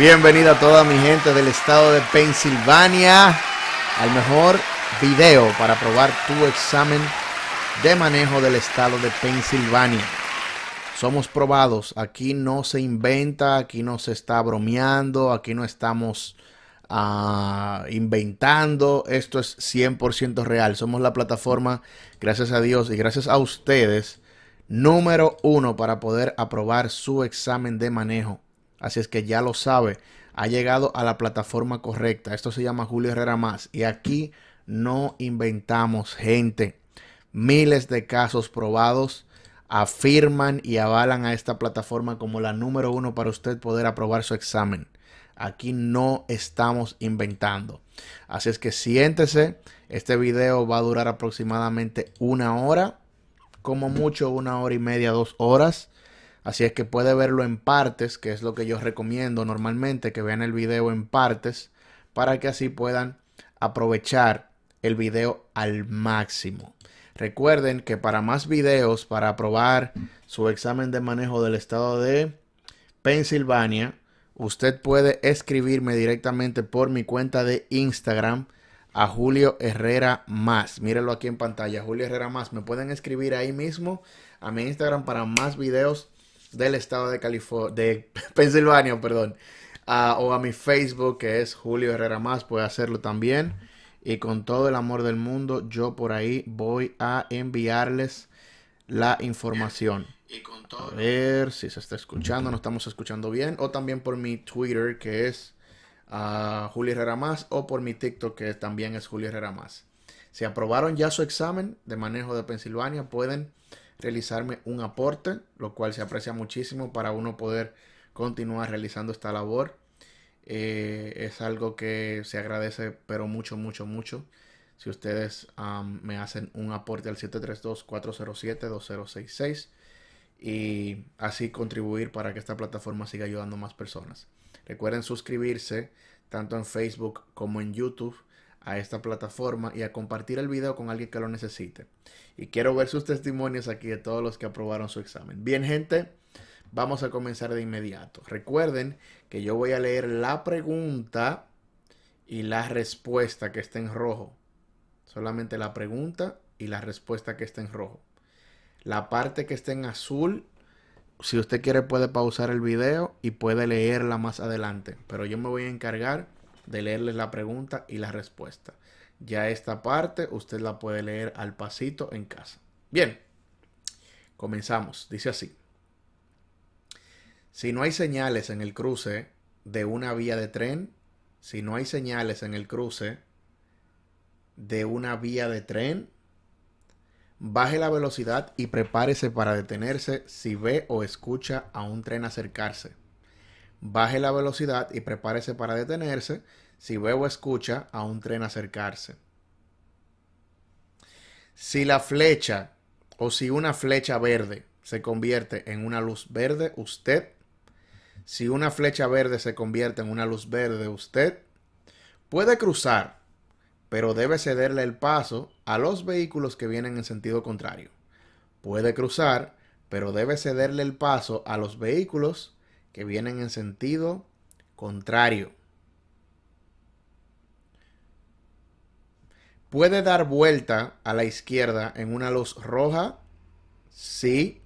Bienvenida a toda mi gente del estado de Pensilvania al mejor video para aprobar tu examen de manejo del estado de Pensilvania. Somos probados, aquí no se inventa, aquí no se está bromeando, aquí no estamos ah, inventando, esto es 100% real. Somos la plataforma, gracias a Dios y gracias a ustedes, número uno para poder aprobar su examen de manejo Así es que ya lo sabe, ha llegado a la plataforma correcta. Esto se llama Julio Herrera Más y aquí no inventamos gente. Miles de casos probados afirman y avalan a esta plataforma como la número uno para usted poder aprobar su examen. Aquí no estamos inventando. Así es que siéntese. Este video va a durar aproximadamente una hora. Como mucho, una hora y media, dos horas. Así es que puede verlo en partes, que es lo que yo recomiendo normalmente, que vean el video en partes, para que así puedan aprovechar el video al máximo. Recuerden que para más videos, para aprobar su examen de manejo del estado de Pensilvania, usted puede escribirme directamente por mi cuenta de Instagram a Julio Herrera Más. Mírenlo aquí en pantalla, Julio Herrera Más. Me pueden escribir ahí mismo a mi Instagram para más videos del estado de California, de Pensilvania, perdón, o a mi Facebook que es Julio Herrera Más, puede hacerlo también. Y con todo el amor del mundo, yo por ahí voy a enviarles la información. Y con todo. A ver si se está escuchando, no estamos escuchando bien. O también por mi Twitter que es Julio Herrera Más, o por mi TikTok que también es Julio Herrera Más. Si aprobaron ya su examen de manejo de Pensilvania, pueden realizarme un aporte, lo cual se aprecia muchísimo para uno poder continuar realizando esta labor. Eh, es algo que se agradece, pero mucho, mucho, mucho. Si ustedes me hacen un aporte al 732-407-2066 y así contribuir para que esta plataforma siga ayudando a más personas. Recuerden suscribirse tanto en Facebook como en YouTube a esta plataforma y a compartir el video con alguien que lo necesite y quiero ver sus testimonios aquí de todos los que aprobaron su examen. Bien, gente, vamos a comenzar de inmediato. Recuerden que yo voy a leer la pregunta y la respuesta que está en rojo. Solamente la pregunta y la respuesta que está en rojo. La parte que está en azul, si usted quiere puede pausar el video y puede leerla más adelante. Pero yo me voy a encargar de leerles la pregunta y la respuesta. Ya esta parte usted la puede leer al pasito en casa. Bien, comenzamos. Dice así. Si no hay señales en el cruce de una vía de tren, si no hay señales en el cruce de una vía de tren, baje la velocidad y prepárese para detenerse si ve o escucha a un tren acercarse. Baje la velocidad y prepárese para detenerse si ve o escucha a un tren acercarse. Si la flecha o si una flecha verde se convierte en una luz verde, usted. Si una flecha verde se convierte en una luz verde, usted puede cruzar, pero debe cederle el paso a los vehículos que vienen en sentido contrario. Puede cruzar, pero debe cederle el paso a los vehículos que vienen en sentido contrario. ¿Puede dar vuelta a la izquierda en una luz roja? Sí.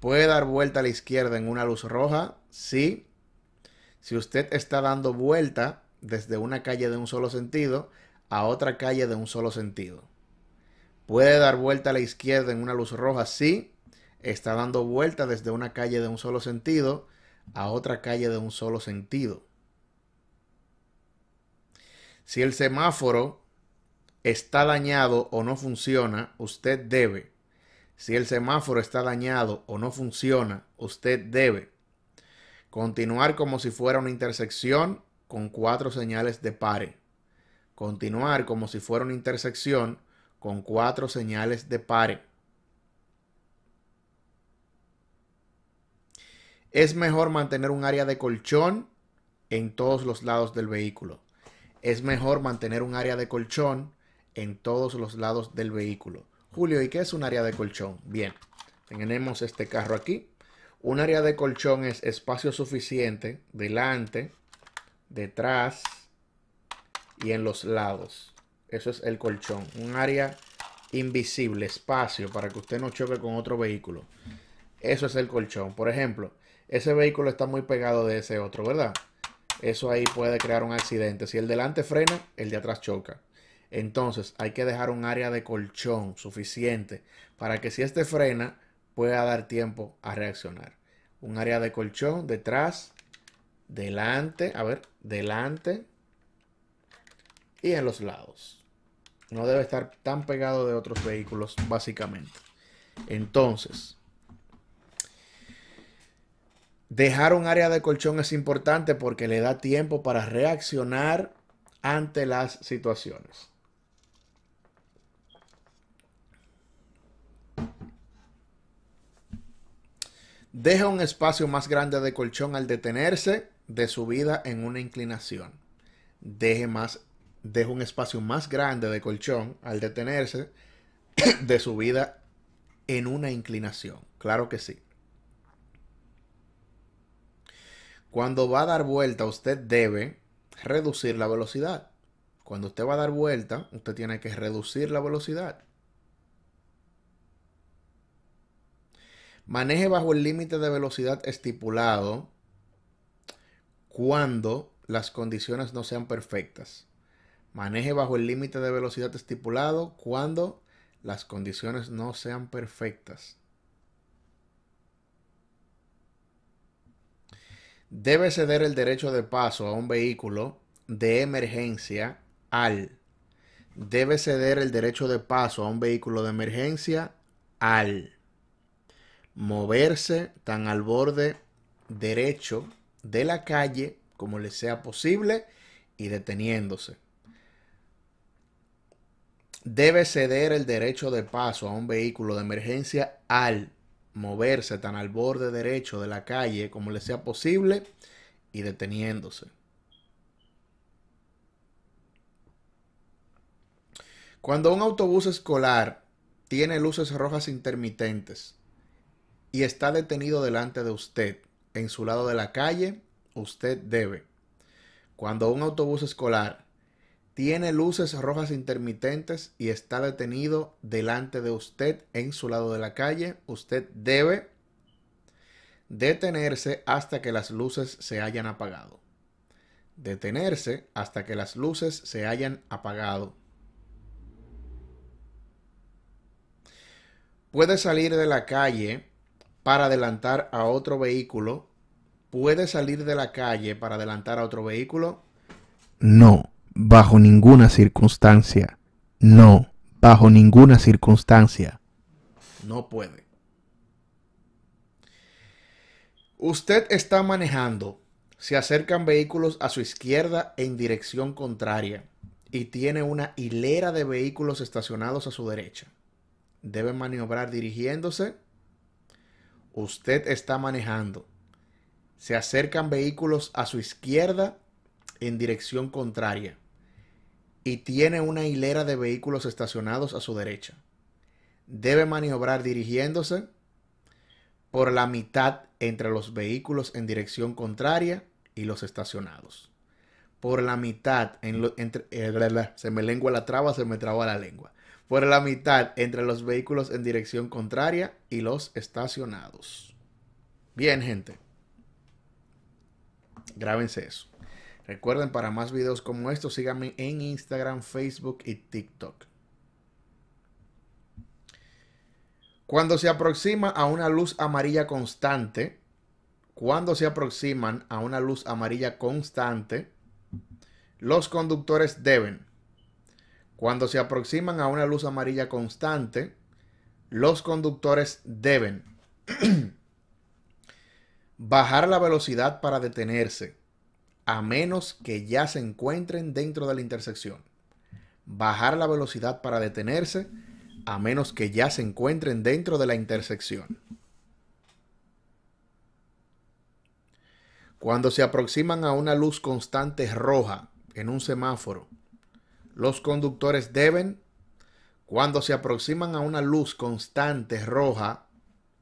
¿Puede dar vuelta a la izquierda en una luz roja? Sí. Si usted está dando vuelta desde una calle de un solo sentido a otra calle de un solo sentido. ¿Puede dar vuelta a la izquierda en una luz roja? Sí. Está dando vuelta desde una calle de un solo sentido a otra calle de un solo sentido. Si el semáforo está dañado o no funciona, usted debe. Si el semáforo está dañado o no funciona, usted debe continuar como si fuera una intersección con cuatro señales de pare. Continuar como si fuera una intersección con cuatro señales de pare. Es mejor mantener un área de colchón en todos los lados del vehículo. Es mejor mantener un área de colchón en todos los lados del vehículo. Julio, ¿y qué es un área de colchón? Bien, tenemos este carro aquí. Un área de colchón es espacio suficiente delante, detrás y en los lados. Eso es el colchón. Un área invisible, espacio para que usted no choque con otro vehículo. Eso es el colchón. Por ejemplo, ese vehículo está muy pegado de ese otro, ¿verdad? Eso ahí puede crear un accidente. Si el delante frena, el de atrás choca. Entonces hay que dejar un área de colchón suficiente para que si este frena pueda dar tiempo a reaccionar. Un área de colchón detrás, delante, a ver, delante y en los lados. No debe estar tan pegado de otros vehículos básicamente. Entonces, dejar un área de colchón es importante porque le da tiempo para reaccionar ante las situaciones. Deja un espacio más grande de colchón al detenerse de su vida en una inclinación. Deje más, deja un espacio más grande de colchón al detenerse de su vida en una inclinación. Claro que sí. Cuando va a dar vuelta, usted debe reducir la velocidad. Cuando usted va a dar vuelta, usted tiene que reducir la velocidad. Maneje bajo el límite de velocidad estipulado cuando las condiciones no sean perfectas. Maneje bajo el límite de velocidad estipulado cuando las condiciones no sean perfectas. Debe ceder el derecho de paso a un vehículo de emergencia al. Debe ceder el derecho de paso a un vehículo de emergencia al moverse tan al borde derecho de la calle como le sea posible y deteniéndose. Debe ceder el derecho de paso a un vehículo de emergencia al moverse tan al borde derecho de la calle como le sea posible y deteniéndose. Cuando un autobús escolar tiene luces rojas intermitentes, y está detenido delante de usted en su lado de la calle, usted debe. Cuando un autobús escolar tiene luces rojas intermitentes y está detenido delante de usted en su lado de la calle, usted debe detenerse hasta que las luces se hayan apagado. Detenerse hasta que las luces se hayan apagado. Puede salir de la calle para adelantar a otro vehículo? ¿Puede salir de la calle para adelantar a otro vehículo? No, bajo ninguna circunstancia. No, bajo ninguna circunstancia. No puede. Usted está manejando. Se acercan vehículos a su izquierda en dirección contraria y tiene una hilera de vehículos estacionados a su derecha. Debe maniobrar dirigiéndose usted está manejando, se acercan vehículos a su izquierda en dirección contraria y tiene una hilera de vehículos estacionados a su derecha. Debe maniobrar dirigiéndose por la mitad entre los vehículos en dirección contraria y los estacionados. Por la mitad, en entre, eh, se me lengua la traba, se me traba la lengua por la mitad entre los vehículos en dirección contraria y los estacionados. Bien, gente. Grábense eso. Recuerden, para más videos como estos, síganme en Instagram, Facebook y TikTok. Cuando se aproxima a una luz amarilla constante, cuando se aproximan a una luz amarilla constante, los conductores deben cuando se aproximan a una luz amarilla constante, los conductores deben bajar la velocidad para detenerse, a menos que ya se encuentren dentro de la intersección. Bajar la velocidad para detenerse, a menos que ya se encuentren dentro de la intersección. Cuando se aproximan a una luz constante roja en un semáforo, los conductores deben, cuando se aproximan a una luz constante roja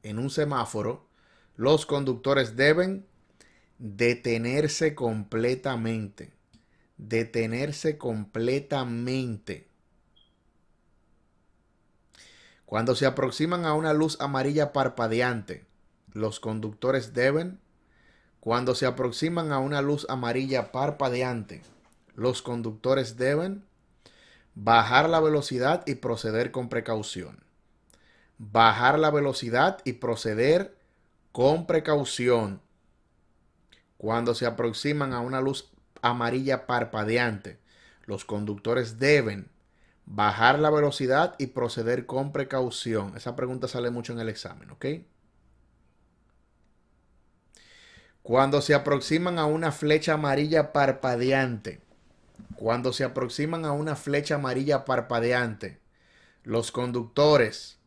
en un semáforo, los conductores deben detenerse completamente. Detenerse completamente. Cuando se aproximan a una luz amarilla parpadeante, los conductores deben, cuando se aproximan a una luz amarilla parpadeante, los conductores deben bajar la velocidad y proceder con precaución. Bajar la velocidad y proceder con precaución. Cuando se aproximan a una luz amarilla parpadeante, los conductores deben bajar la velocidad y proceder con precaución. Esa pregunta sale mucho en el examen, ¿ok? Cuando se aproximan a una flecha amarilla parpadeante, cuando se aproximan a una flecha amarilla parpadeante, los conductores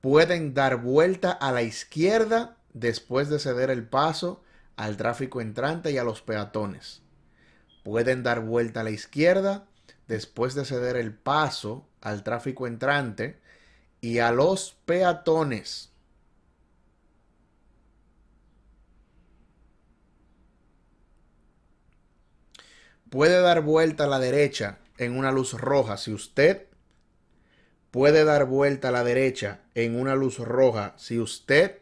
pueden dar vuelta a la izquierda después de ceder el paso al tráfico entrante y a los peatones. Pueden dar vuelta a la izquierda después de ceder el paso al tráfico entrante y a los peatones. puede dar vuelta a la derecha en una luz roja si usted puede dar vuelta a la derecha en una luz roja si usted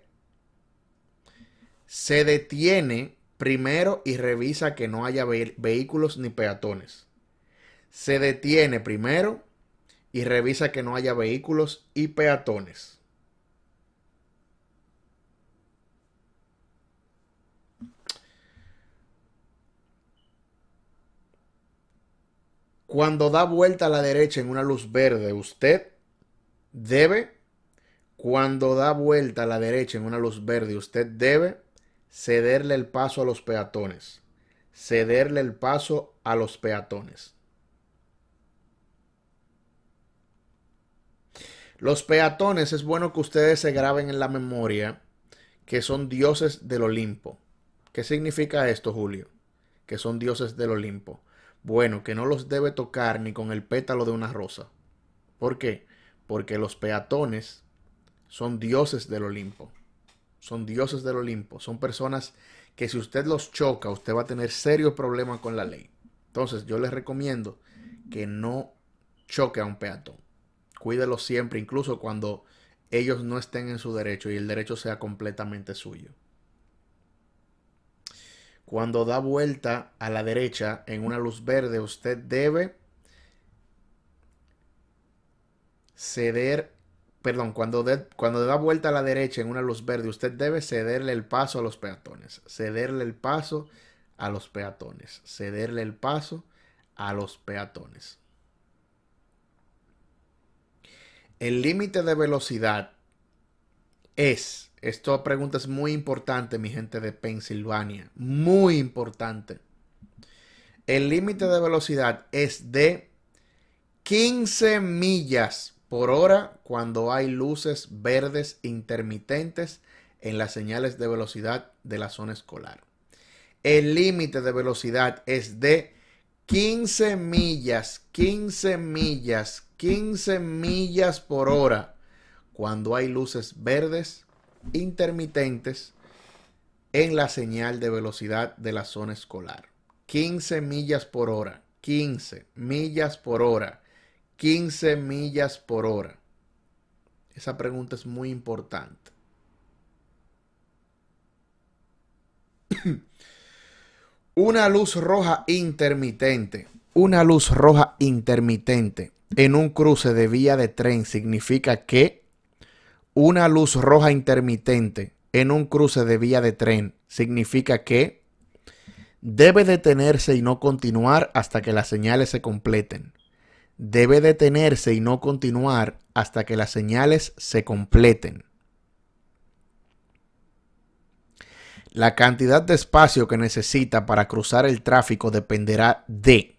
se detiene primero y revisa que no haya vehículos ni peatones. Se detiene primero y revisa que no haya vehículos y peatones. Cuando da vuelta a la derecha en una luz verde, usted debe. Cuando da vuelta a la derecha en una luz verde, usted debe cederle el paso a los peatones. Cederle el paso a los peatones. Los peatones es bueno que ustedes se graben en la memoria que son dioses del Olimpo. ¿Qué significa esto, Julio? Que son dioses del Olimpo bueno que no los debe tocar ni con el pétalo de una rosa. ¿Por qué? Porque los peatones son dioses del Olimpo. Son dioses del Olimpo. Son personas que si usted los choca, usted va a tener serios problemas con la ley. Entonces yo les recomiendo que no choque a un peatón. Cuídelo siempre, incluso cuando ellos no estén en su derecho y el derecho sea completamente suyo cuando da vuelta a la derecha en una luz verde, usted debe ceder, perdón, cuando, cuando da vuelta a la derecha en una luz verde, usted debe cederle el paso a los peatones, cederle el paso a los peatones, cederle el paso a los peatones. El límite de velocidad es esta pregunta es muy importante, mi gente de Pensilvania. Muy importante. El límite de velocidad es de 15 millas por hora cuando hay luces verdes intermitentes en las señales de velocidad de la zona escolar. El límite de velocidad es de 15 millas, 15 millas, 15 millas por hora cuando hay luces verdes intermitentes en la señal de velocidad de la zona escolar. 15 millas por hora, 15 millas por hora, 15 millas por hora. Esa pregunta es muy importante. Una luz roja intermitente, una luz roja intermitente en un cruce de vía de tren significa que una luz roja intermitente en un cruce de vía de tren significa que debe detenerse y no continuar hasta que las señales se completen. Debe detenerse y no continuar hasta que las señales se completen. La cantidad de espacio que necesita para cruzar el tráfico dependerá de.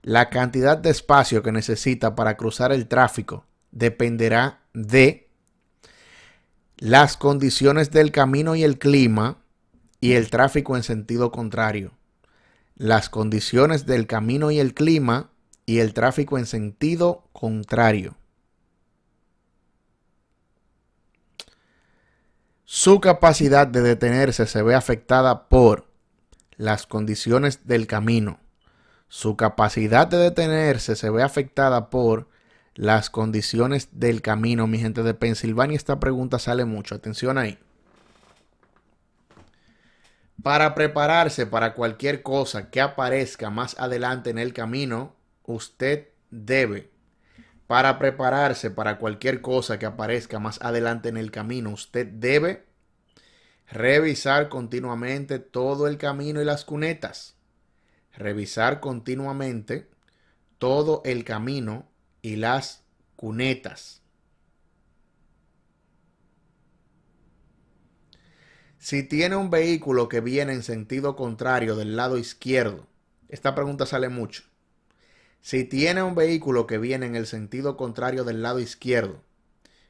La cantidad de espacio que necesita para cruzar el tráfico dependerá de las condiciones del camino y el clima y el tráfico en sentido contrario. Las condiciones del camino y el clima y el tráfico en sentido contrario. Su capacidad de detenerse se ve afectada por las condiciones del camino. Su capacidad de detenerse se ve afectada por las condiciones del camino, mi gente de Pensilvania. Esta pregunta sale mucho. Atención ahí. Para prepararse para cualquier cosa que aparezca más adelante en el camino, usted debe. Para prepararse para cualquier cosa que aparezca más adelante en el camino, usted debe revisar continuamente todo el camino y las cunetas. Revisar continuamente todo el camino y las cunetas. Si tiene un vehículo que viene en sentido contrario del lado izquierdo, esta pregunta sale mucho. Si tiene un vehículo que viene en el sentido contrario del lado izquierdo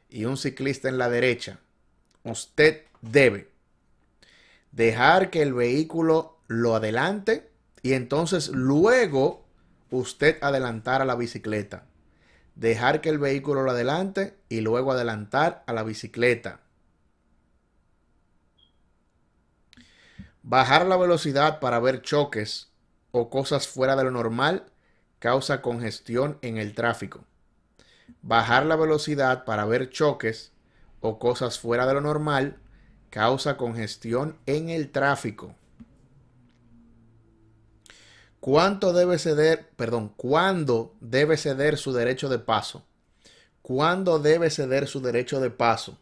y un ciclista en la derecha, usted debe dejar que el vehículo lo adelante y entonces luego usted adelantar la bicicleta dejar que el vehículo lo adelante y luego adelantar a la bicicleta. Bajar la velocidad para ver choques o cosas fuera de lo normal causa congestión en el tráfico. Bajar la velocidad para ver choques o cosas fuera de lo normal causa congestión en el tráfico. ¿Cuánto debe ceder, perdón, cuándo debe ceder su derecho de paso? ¿Cuándo debe ceder su derecho de paso?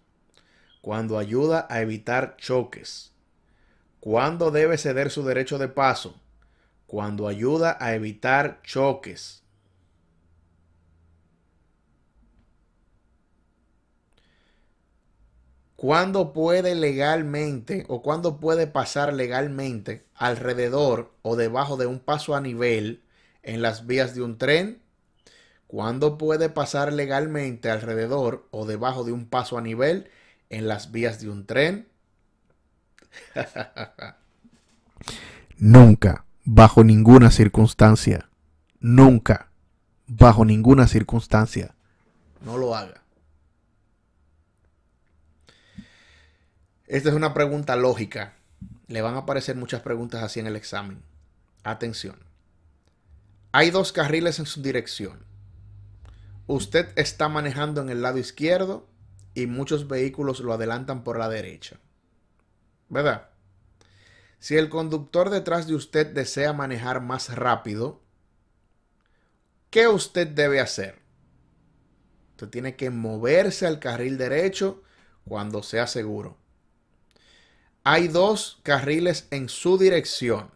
Cuando ayuda a evitar choques. ¿Cuándo debe ceder su derecho de paso? Cuando ayuda a evitar choques. cuándo puede legalmente o cuándo puede pasar legalmente alrededor o debajo de un paso a nivel en las vías de un tren, cuándo puede pasar legalmente alrededor o debajo de un paso a nivel en las vías de un tren. Nunca, bajo ninguna circunstancia. Nunca, bajo ninguna circunstancia. No lo haga. Esta es una pregunta lógica. Le van a aparecer muchas preguntas así en el examen. Atención. Hay dos carriles en su dirección. Usted está manejando en el lado izquierdo y muchos vehículos lo adelantan por la derecha. ¿Verdad? Si el conductor detrás de usted desea manejar más rápido, ¿qué usted debe hacer? Usted tiene que moverse al carril derecho cuando sea seguro. Hay dos carriles en su dirección.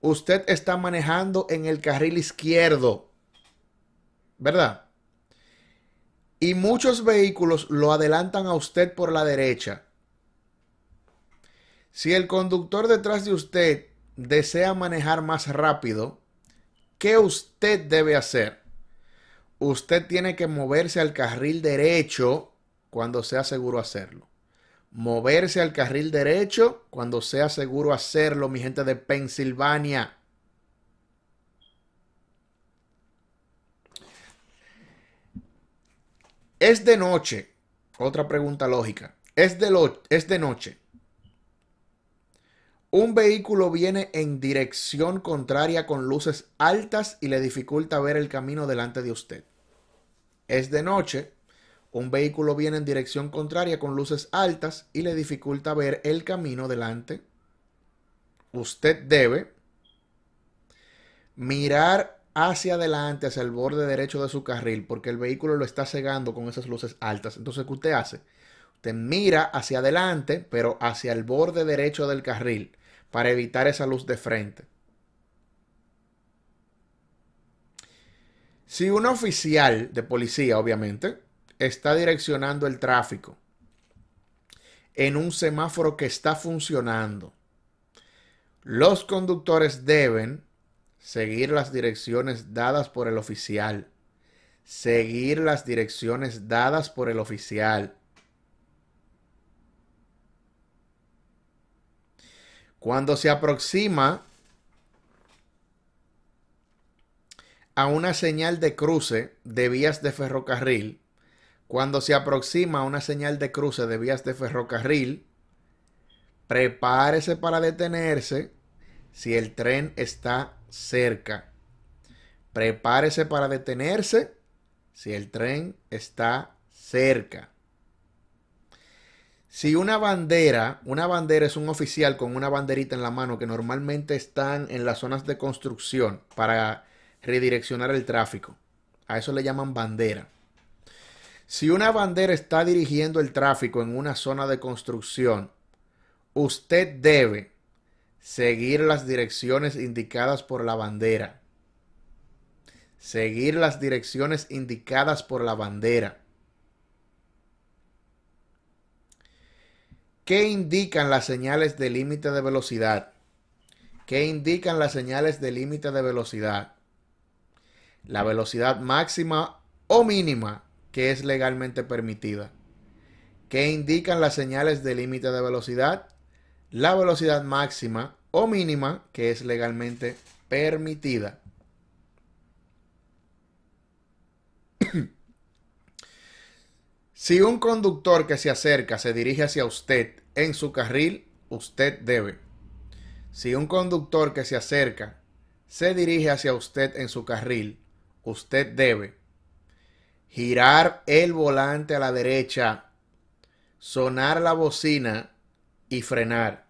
Usted está manejando en el carril izquierdo, ¿verdad? Y muchos vehículos lo adelantan a usted por la derecha. Si el conductor detrás de usted desea manejar más rápido, ¿qué usted debe hacer? Usted tiene que moverse al carril derecho cuando sea seguro hacerlo moverse al carril derecho cuando sea seguro hacerlo, mi gente de Pensilvania. Es de noche. Otra pregunta lógica. Es de, es de noche. Un vehículo viene en dirección contraria con luces altas y le dificulta ver el camino delante de usted. Es de noche un vehículo viene en dirección contraria con luces altas y le dificulta ver el camino delante. Usted debe mirar hacia adelante, hacia el borde derecho de su carril, porque el vehículo lo está cegando con esas luces altas. Entonces, ¿qué usted hace? Usted mira hacia adelante, pero hacia el borde derecho del carril, para evitar esa luz de frente. Si un oficial de policía, obviamente, está direccionando el tráfico en un semáforo que está funcionando, los conductores deben seguir las direcciones dadas por el oficial. Seguir las direcciones dadas por el oficial. Cuando se aproxima a una señal de cruce de vías de ferrocarril, cuando se aproxima una señal de cruce de vías de ferrocarril, prepárese para detenerse si el tren está cerca. Prepárese para detenerse si el tren está cerca. Si una bandera, una bandera es un oficial con una banderita en la mano que normalmente están en las zonas de construcción para redireccionar el tráfico. A eso le llaman bandera. Si una bandera está dirigiendo el tráfico en una zona de construcción, usted debe seguir las direcciones indicadas por la bandera. Seguir las direcciones indicadas por la bandera. ¿Qué indican las señales de límite de velocidad? ¿Qué indican las señales de límite de velocidad? La velocidad máxima o mínima que es legalmente permitida, ¿Qué indican las señales de límite de velocidad, la velocidad máxima o mínima que es legalmente permitida. si un conductor que se acerca se dirige hacia usted en su carril, usted debe. Si un conductor que se acerca se dirige hacia usted en su carril, usted debe girar el volante a la derecha, sonar la bocina y frenar.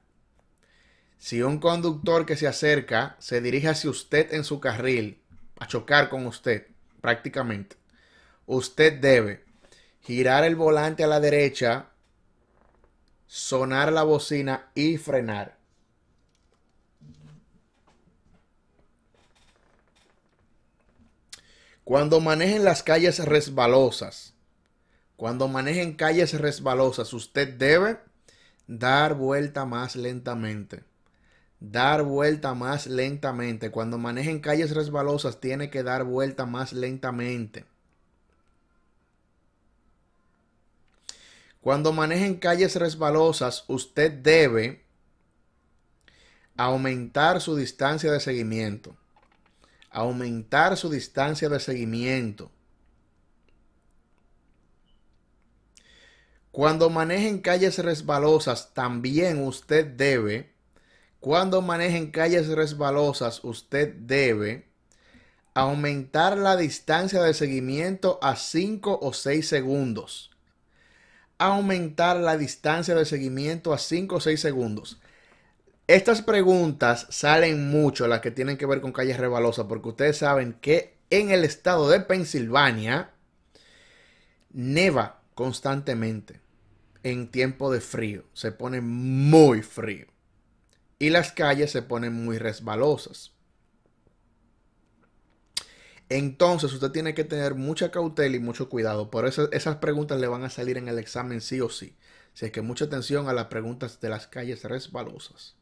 Si un conductor que se acerca se dirige hacia usted en su carril, a chocar con usted prácticamente, usted debe girar el volante a la derecha, sonar la bocina y frenar. Cuando manejen las calles resbalosas, cuando manejen calles resbalosas, usted debe dar vuelta más lentamente. Dar vuelta más lentamente. Cuando manejen calles resbalosas, tiene que dar vuelta más lentamente. Cuando manejen calles resbalosas, usted debe aumentar su distancia de seguimiento aumentar su distancia de seguimiento. Cuando manejen calles resbalosas, también usted debe, cuando manejen calles resbalosas, usted debe aumentar la distancia de seguimiento a 5 o 6 segundos. Aumentar la distancia de seguimiento a 5 o 6 segundos. Estas preguntas salen mucho, las que tienen que ver con calles resbalosas, porque ustedes saben que en el estado de Pensilvania neva constantemente en tiempo de frío. Se pone muy frío. Y las calles se ponen muy resbalosas. Entonces usted tiene que tener mucha cautela y mucho cuidado. Por eso esas preguntas le van a salir en el examen sí o sí. Así que mucha atención a las preguntas de las calles resbalosas.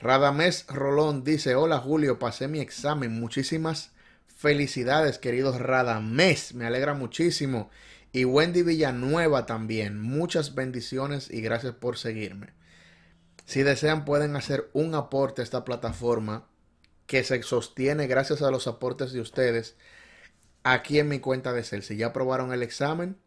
Radamés Rolón dice, hola Julio, pasé mi examen. Muchísimas felicidades, queridos Radamés. Me alegra muchísimo. Y Wendy Villanueva también. Muchas bendiciones y gracias por seguirme. Si desean pueden hacer un aporte a esta plataforma que se sostiene gracias a los aportes de ustedes aquí en mi cuenta de Cel. Si ya aprobaron el examen,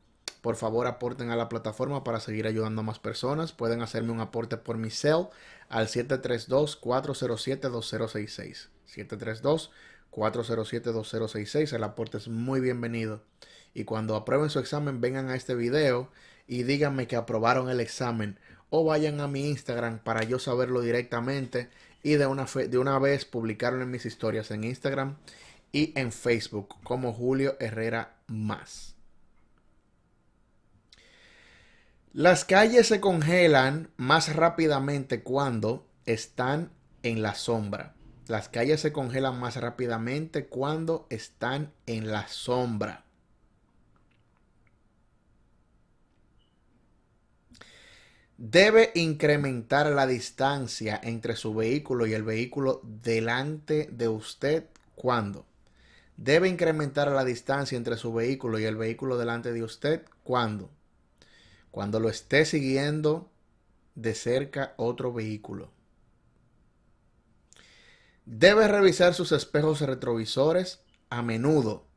por favor aporten a la plataforma para seguir ayudando a más personas. Pueden hacerme un aporte por mi Cel al 732-407-2066. 732-407-2066. El aporte es muy bienvenido. Y cuando aprueben su examen, vengan a este video y díganme que aprobaron el examen. O vayan a mi Instagram para yo saberlo directamente y de una, de una vez publicarlo en mis historias en Instagram y en Facebook como Julio Herrera Más. Las calles se congelan más rápidamente cuando están en la sombra. Las calles se congelan más rápidamente cuando están en la sombra. Debe incrementar la distancia entre su vehículo y el vehículo delante de usted cuando. Debe incrementar la distancia entre su vehículo y el vehículo delante de usted cuando cuando lo esté siguiendo de cerca otro vehículo. Debe revisar sus espejos retrovisores a menudo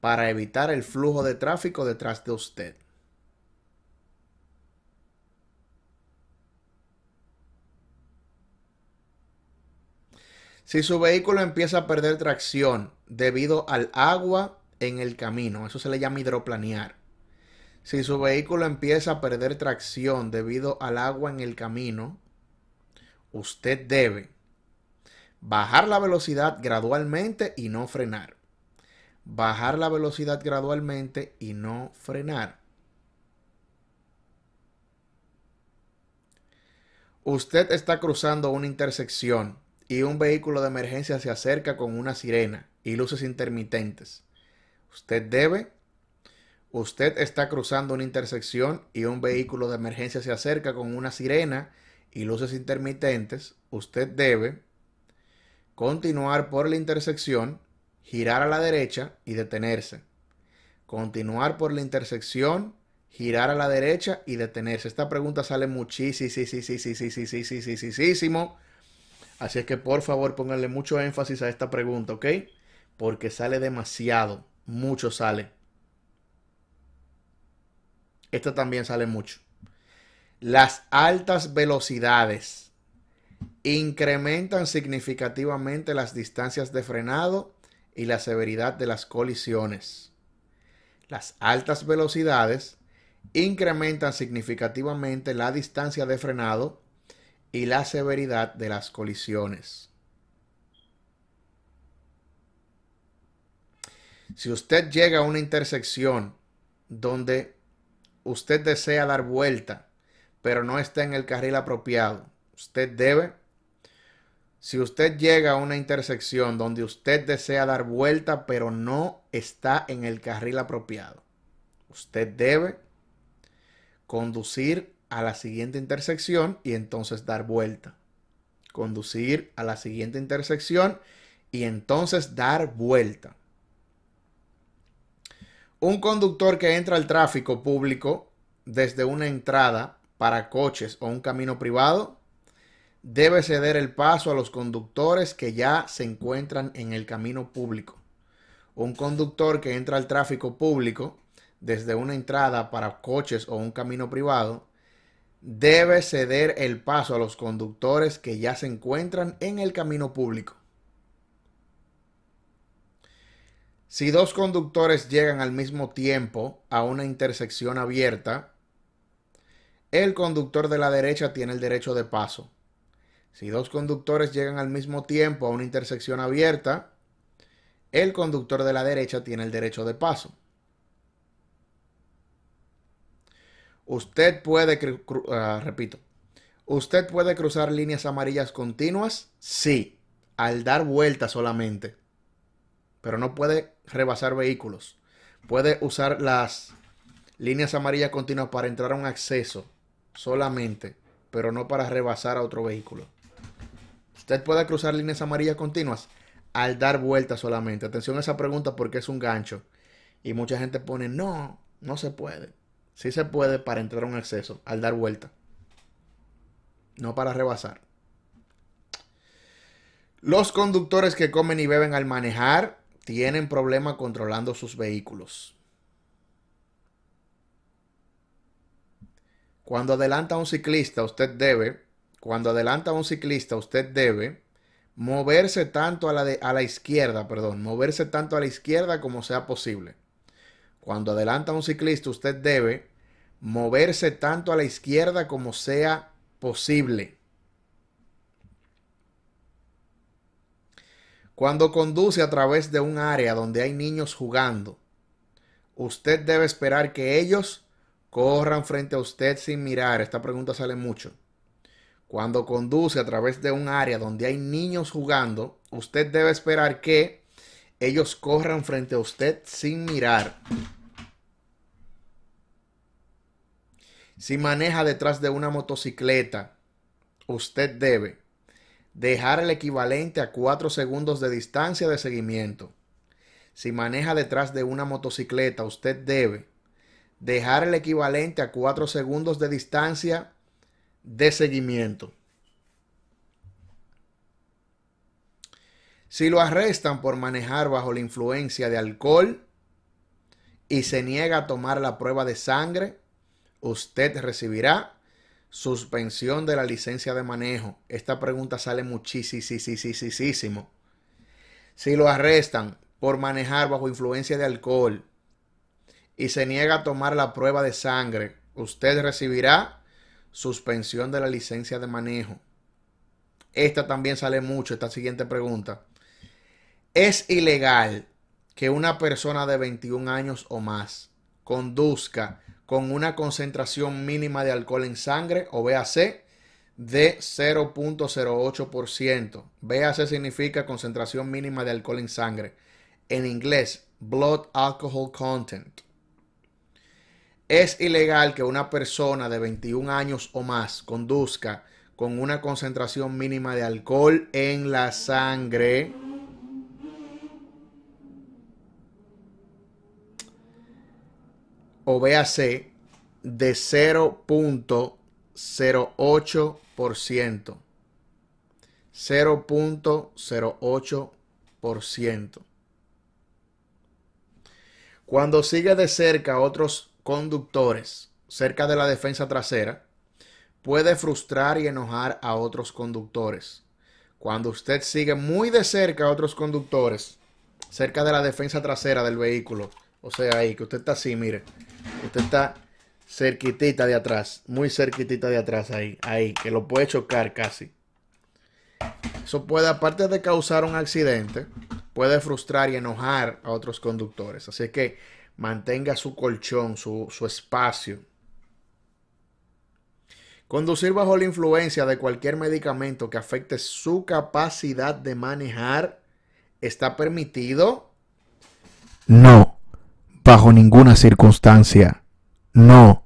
para evitar el flujo de tráfico detrás de usted. Si su vehículo empieza a perder tracción debido al agua en el camino, eso se le llama hidroplanear. Si su vehículo empieza a perder tracción debido al agua en el camino, usted debe bajar la velocidad gradualmente y no frenar. Bajar la velocidad gradualmente y no frenar. Usted está cruzando una intersección y un vehículo de emergencia se acerca con una sirena y luces intermitentes. Usted debe Usted está cruzando una intersección y un vehículo de emergencia se acerca con una sirena y luces intermitentes. Usted debe continuar por la intersección, girar a la derecha y detenerse. Continuar por la intersección, girar a la derecha y detenerse. Esta pregunta sale muchísimo, Así es que por favor pónganle mucho énfasis a esta pregunta, ¿ok? Porque sale demasiado, mucho sale. Esto también sale mucho. Las altas velocidades incrementan significativamente las distancias de frenado y la severidad de las colisiones. Las altas velocidades incrementan significativamente la distancia de frenado y la severidad de las colisiones. Si usted llega a una intersección donde usted desea dar vuelta, pero no está en el carril apropiado, usted debe, si usted llega a una intersección donde usted desea dar vuelta, pero no está en el carril apropiado, usted debe conducir a la siguiente intersección y entonces dar vuelta. Conducir a la siguiente intersección y entonces dar vuelta. Un conductor que entra al tráfico público desde una entrada para coches o un camino privado debe ceder el paso a los conductores que ya se encuentran en el camino público. Un conductor que entra al tráfico público desde una entrada para coches o un camino privado debe ceder el paso a los conductores que ya se encuentran en el camino público. Si dos conductores llegan al mismo tiempo a una intersección abierta, el conductor de la derecha tiene el derecho de paso. Si dos conductores llegan al mismo tiempo a una intersección abierta, el conductor de la derecha tiene el derecho de paso. Usted puede, ah, repito, usted puede cruzar líneas amarillas continuas, sí, al dar vuelta solamente pero no puede rebasar vehículos. Puede usar las líneas amarillas continuas para entrar a un acceso solamente, pero no para rebasar a otro vehículo. Usted puede cruzar líneas amarillas continuas al dar vuelta solamente. Atención a esa pregunta porque es un gancho. Y mucha gente pone, no, no se puede. Sí se puede para entrar a un acceso, al dar vuelta. No para rebasar. Los conductores que comen y beben al manejar tienen problemas controlando sus vehículos. Cuando adelanta un ciclista, usted debe, cuando adelanta a un ciclista, usted debe moverse tanto a la, a la izquierda, perdón, moverse tanto a la izquierda como sea posible. Cuando adelanta un ciclista, usted debe moverse tanto a la izquierda como sea posible. Cuando conduce a través de un área donde hay niños jugando, usted debe esperar que ellos corran frente a usted sin mirar. Esta pregunta sale mucho. Cuando conduce a través de un área donde hay niños jugando, usted debe esperar que ellos corran frente a usted sin mirar. Si maneja detrás de una motocicleta, usted debe dejar el equivalente a 4 segundos de distancia de seguimiento. Si maneja detrás de una motocicleta, usted debe dejar el equivalente a 4 segundos de distancia de seguimiento. Si lo arrestan por manejar bajo la influencia de alcohol y se niega a tomar la prueba de sangre, usted recibirá Suspensión de la licencia de manejo. Esta pregunta sale muchísimo. Si lo arrestan por manejar bajo influencia de alcohol y se niega a tomar la prueba de sangre, usted recibirá suspensión de la licencia de manejo. Esta también sale mucho, esta siguiente pregunta. Es ilegal que una persona de 21 años o más conduzca con una concentración mínima de alcohol en sangre o BAC de 0.08%. BAC significa concentración mínima de alcohol en sangre. En inglés, blood alcohol content. Es ilegal que una persona de 21 años o más conduzca con una concentración mínima de alcohol en la sangre o véase de 0.08%. 0.08%. Cuando sigue de cerca a otros conductores cerca de la defensa trasera, puede frustrar y enojar a otros conductores. Cuando usted sigue muy de cerca a otros conductores, cerca de la defensa trasera del vehículo, o sea, ahí que usted está así, mire, Usted está cerquitita de atrás, muy cerquitita de atrás ahí, ahí, que lo puede chocar casi. Eso puede, aparte de causar un accidente, puede frustrar y enojar a otros conductores. Así que mantenga su colchón, su, su espacio. Conducir bajo la influencia de cualquier medicamento que afecte su capacidad de manejar está permitido. No bajo ninguna circunstancia. No,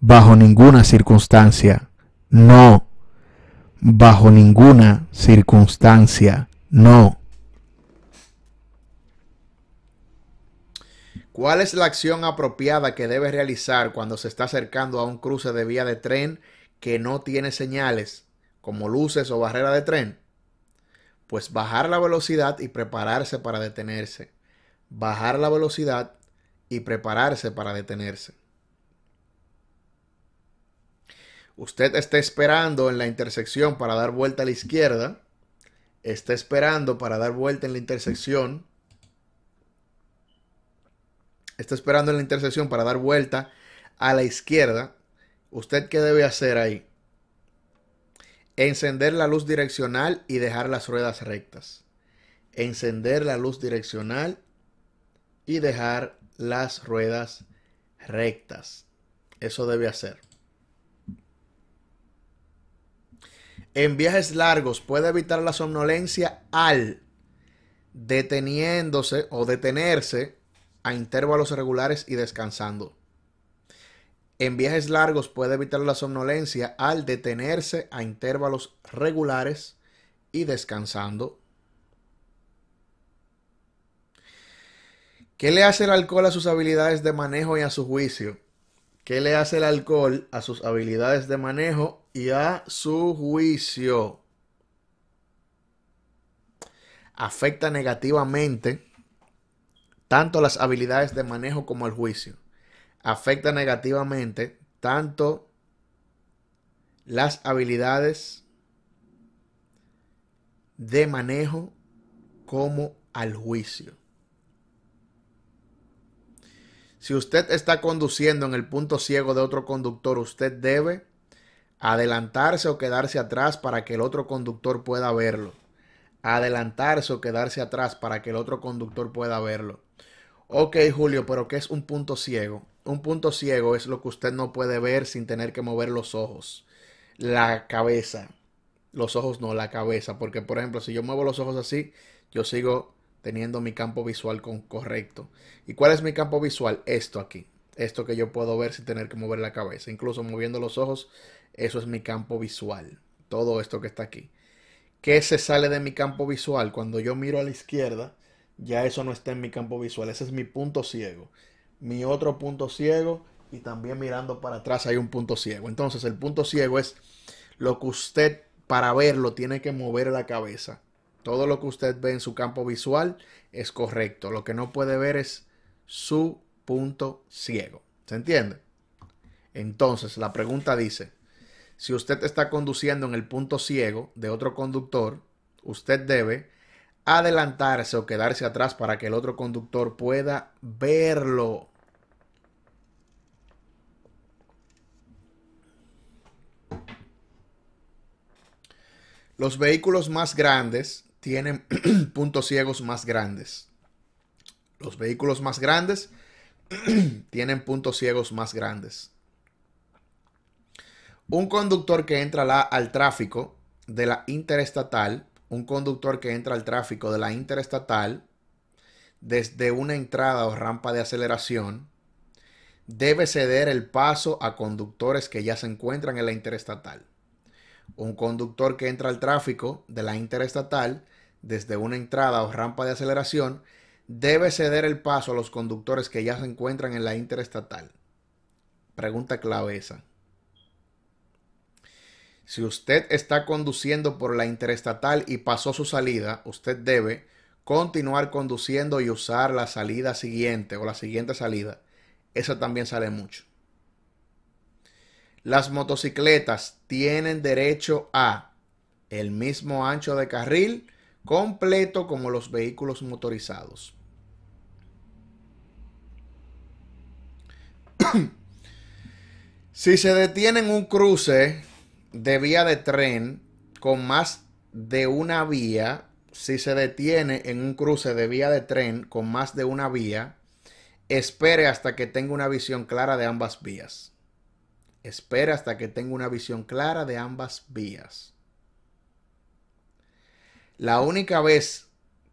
bajo ninguna circunstancia. No, bajo ninguna circunstancia. No. ¿Cuál es la acción apropiada que debe realizar cuando se está acercando a un cruce de vía de tren que no tiene señales, como luces o barrera de tren? Pues bajar la velocidad y prepararse para detenerse. Bajar la velocidad y prepararse para detenerse. Usted está esperando en la intersección para dar vuelta a la izquierda. Está esperando para dar vuelta en la intersección. Está esperando en la intersección para dar vuelta a la izquierda. ¿Usted qué debe hacer ahí? Encender la luz direccional y dejar las ruedas rectas. Encender la luz direccional y dejar las ruedas rectas. Eso debe hacer. En viajes largos puede evitar la somnolencia al deteniéndose o detenerse a intervalos regulares y descansando. En viajes largos puede evitar la somnolencia al detenerse a intervalos regulares y descansando. ¿Qué le hace el alcohol a sus habilidades de manejo y a su juicio? ¿Qué le hace el alcohol a sus habilidades de manejo y a su juicio? Afecta negativamente tanto las habilidades de manejo como el juicio. Afecta negativamente tanto las habilidades de manejo como al juicio. Si usted está conduciendo en el punto ciego de otro conductor, usted debe adelantarse o quedarse atrás para que el otro conductor pueda verlo. Adelantarse o quedarse atrás para que el otro conductor pueda verlo. Ok, Julio, pero ¿qué es un punto ciego? Un punto ciego es lo que usted no puede ver sin tener que mover los ojos, la cabeza. Los ojos no, la cabeza. Porque, por ejemplo, si yo muevo los ojos así, yo sigo teniendo mi campo visual con correcto. ¿Y cuál es mi campo visual? Esto aquí. Esto que yo puedo ver sin tener que mover la cabeza. Incluso moviendo los ojos, eso es mi campo visual. Todo esto que está aquí. ¿Qué se sale de mi campo visual? Cuando yo miro a la izquierda, ya eso no está en mi campo visual. Ese es mi punto ciego. Mi otro punto ciego y también mirando para atrás hay un punto ciego. Entonces el punto ciego es lo que usted para verlo tiene que mover la cabeza. Todo lo que usted ve en su campo visual es correcto. Lo que no puede ver es su punto ciego. ¿Se entiende? Entonces, la pregunta dice, si usted está conduciendo en el punto ciego de otro conductor, usted debe adelantarse o quedarse atrás para que el otro conductor pueda verlo. Los vehículos más grandes tienen puntos ciegos más grandes. Los vehículos más grandes tienen puntos ciegos más grandes. Un conductor que entra al tráfico de la interestatal, un conductor que entra al tráfico de la interestatal desde una entrada o rampa de aceleración, debe ceder el paso a conductores que ya se encuentran en la interestatal. Un conductor que entra al tráfico de la interestatal desde una entrada o rampa de aceleración, debe ceder el paso a los conductores que ya se encuentran en la interestatal. Pregunta clave esa. Si usted está conduciendo por la interestatal y pasó su salida, usted debe continuar conduciendo y usar la salida siguiente o la siguiente salida. Esa también sale mucho. Las motocicletas tienen derecho a el mismo ancho de carril completo como los vehículos motorizados. si se detiene en un cruce de vía de tren con más de una vía, si se detiene en un cruce de vía de tren con más de una vía, espere hasta que tenga una visión clara de ambas vías. Espere hasta que tenga una visión clara de ambas vías. La única vez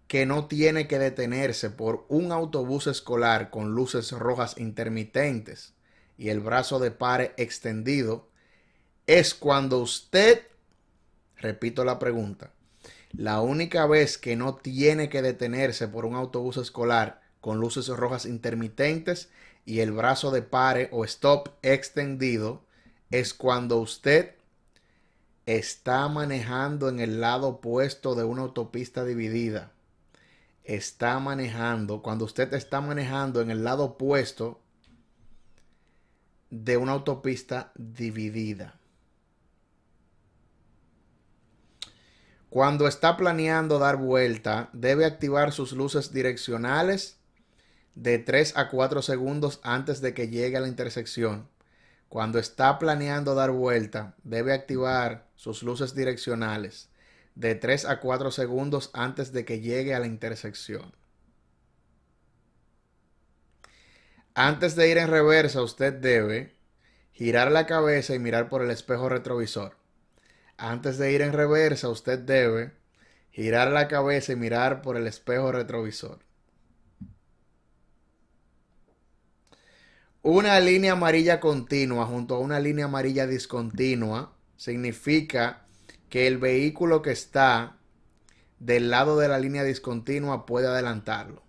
que no tiene que detenerse por un autobús escolar con luces rojas intermitentes y el brazo de pare extendido es cuando usted, repito la pregunta, la única vez que no tiene que detenerse por un autobús escolar con luces rojas intermitentes y el brazo de pare o stop extendido es cuando usted está manejando en el lado opuesto de una autopista dividida, está manejando, cuando usted está manejando en el lado opuesto de una autopista dividida. Cuando está planeando dar vuelta, debe activar sus luces direccionales de 3 a 4 segundos antes de que llegue a la intersección. Cuando está planeando dar vuelta, debe activar sus luces direccionales de 3 a 4 segundos antes de que llegue a la intersección. Antes de ir en reversa, usted debe girar la cabeza y mirar por el espejo retrovisor. Antes de ir en reversa, usted debe girar la cabeza y mirar por el espejo retrovisor. Una línea amarilla continua junto a una línea amarilla discontinua significa que el vehículo que está del lado de la línea discontinua puede adelantarlo.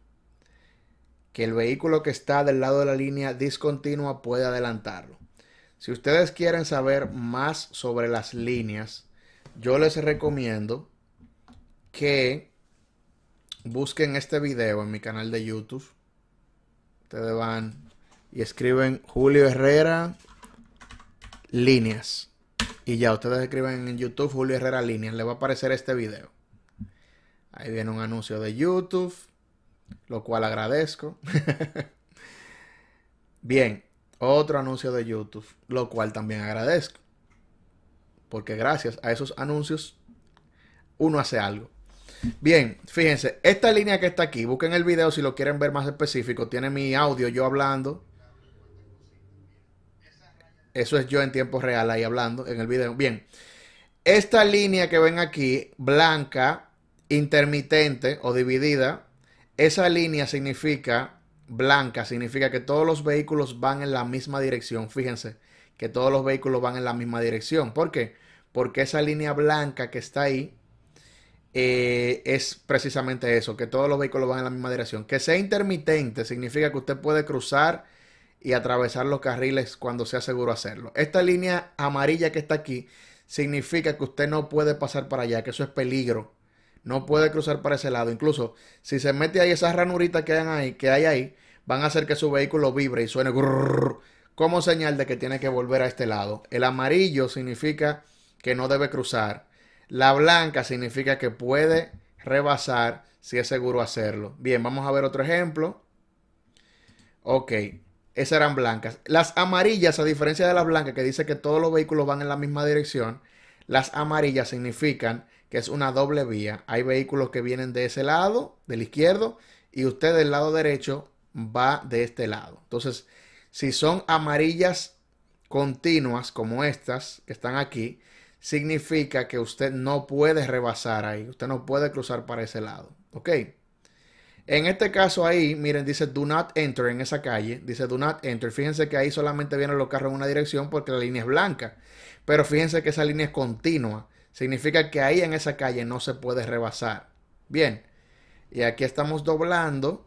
Que el vehículo que está del lado de la línea discontinua puede adelantarlo. Si ustedes quieren saber más sobre las líneas, yo les recomiendo que busquen este video en mi canal de YouTube. Ustedes van y escriben Julio Herrera líneas. Y ya ustedes escriben en YouTube Julio Herrera Línea le va a aparecer este video. Ahí viene un anuncio de YouTube, lo cual agradezco. Bien, otro anuncio de YouTube, lo cual también agradezco. Porque gracias a esos anuncios uno hace algo. Bien, fíjense, esta línea que está aquí, busquen el video si lo quieren ver más específico, tiene mi audio yo hablando eso es yo en tiempo real ahí hablando en el video. Bien, esta línea que ven aquí, blanca, intermitente o dividida, esa línea significa blanca, significa que todos los vehículos van en la misma dirección. Fíjense que todos los vehículos van en la misma dirección. ¿Por qué? Porque esa línea blanca que está ahí eh, es precisamente eso, que todos los vehículos van en la misma dirección. Que sea intermitente significa que usted puede cruzar y atravesar los carriles cuando sea seguro hacerlo. Esta línea amarilla que está aquí significa que usted no puede pasar para allá, que eso es peligro. No puede cruzar para ese lado. Incluso si se mete ahí esas ranuritas que hay ahí, que van a hacer que su vehículo vibre y suene como señal de que tiene que volver a este lado. El amarillo significa que no debe cruzar. La blanca significa que puede rebasar si es seguro hacerlo. Bien, vamos a ver otro ejemplo. Ok, esas eran blancas. Las amarillas, a diferencia de las blancas, que dice que todos los vehículos van en la misma dirección, las amarillas significan que es una doble vía. Hay vehículos que vienen de ese lado, del izquierdo, y usted del lado derecho va de este lado. Entonces, si son amarillas continuas como estas que están aquí, significa que usted no puede rebasar ahí, usted no puede cruzar para ese lado. ¿Ok? En este caso ahí, miren, dice do not enter en esa calle. Dice do not enter. Fíjense que ahí solamente vienen los carros en una dirección porque la línea es blanca. Pero fíjense que esa línea es continua. Significa que ahí en esa calle no se puede rebasar. Bien. Y aquí estamos doblando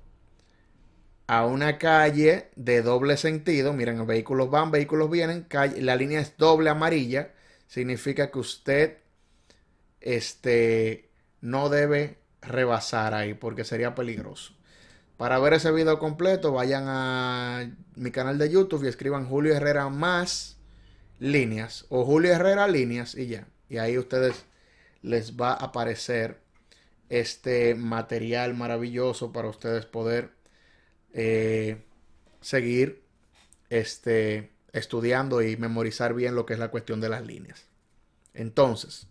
a una calle de doble sentido. Miren, vehículos van, vehículos vienen. la línea es doble amarilla. Significa que usted este, no debe rebasar ahí porque sería peligroso. Para ver ese video completo, vayan a mi canal de YouTube y escriban Julio Herrera más líneas o Julio Herrera líneas y ya. Y ahí ustedes les va a aparecer este material maravilloso para ustedes poder eh, seguir este, estudiando y memorizar bien lo que es la cuestión de las líneas. Entonces,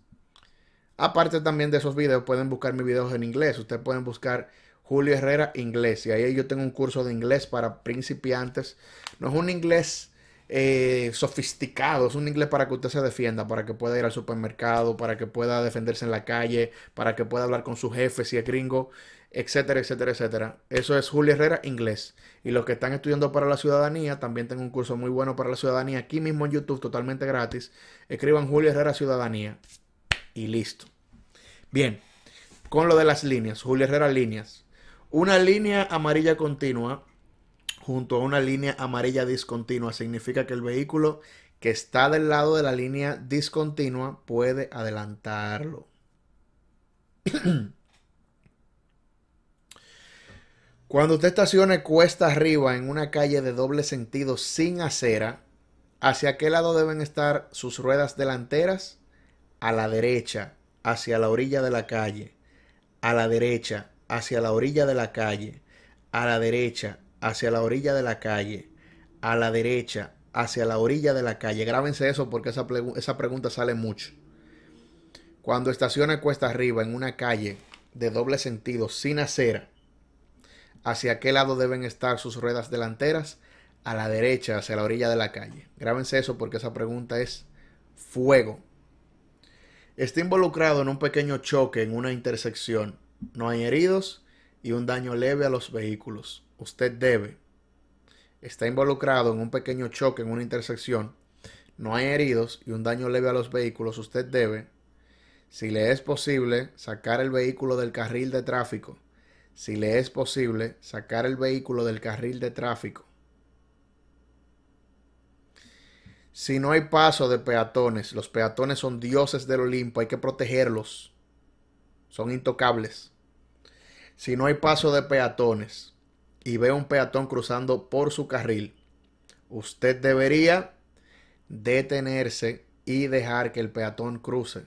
Aparte también de esos videos, pueden buscar mis videos en inglés. Ustedes pueden buscar Julio Herrera Inglés. Y ahí yo tengo un curso de inglés para principiantes. No es un inglés eh, sofisticado, es un inglés para que usted se defienda, para que pueda ir al supermercado, para que pueda defenderse en la calle, para que pueda hablar con su jefe si es gringo, etcétera, etcétera, etcétera. Eso es Julio Herrera Inglés. Y los que están estudiando para la ciudadanía, también tengo un curso muy bueno para la ciudadanía aquí mismo en YouTube, totalmente gratis. Escriban Julio Herrera Ciudadanía y listo. Bien, con lo de las líneas, Julio Herrera líneas. Una línea amarilla continua junto a una línea amarilla discontinua significa que el vehículo que está del lado de la línea discontinua puede adelantarlo. Cuando usted estacione cuesta arriba en una calle de doble sentido sin acera, ¿hacia qué lado deben estar sus ruedas delanteras? a la derecha, hacia la orilla de la calle, a la derecha, hacia la orilla de la calle, a la derecha, hacia la orilla de la calle, a la derecha, hacia la orilla de la calle. Grábense eso porque esa, esa pregunta sale mucho. Cuando estaciona cuesta arriba en una calle de doble sentido sin acera, ¿hacia qué lado deben estar sus ruedas delanteras? A la derecha, hacia la orilla de la calle. Grábense eso porque esa pregunta es fuego está involucrado en un pequeño choque en una intersección. No hay heridos y un daño leve a los vehículos. Usted debe. Está involucrado en un pequeño choque en una intersección. No hay heridos y un daño leve a los vehículos. Usted debe, si le es posible, sacar el vehículo del carril de tráfico. Si le es posible, sacar el vehículo del carril de tráfico. Si no hay paso de peatones, los peatones son dioses del Olimpo, hay que protegerlos. Son intocables. Si no hay paso de peatones y ve un peatón cruzando por su carril, usted debería detenerse y dejar que el peatón cruce.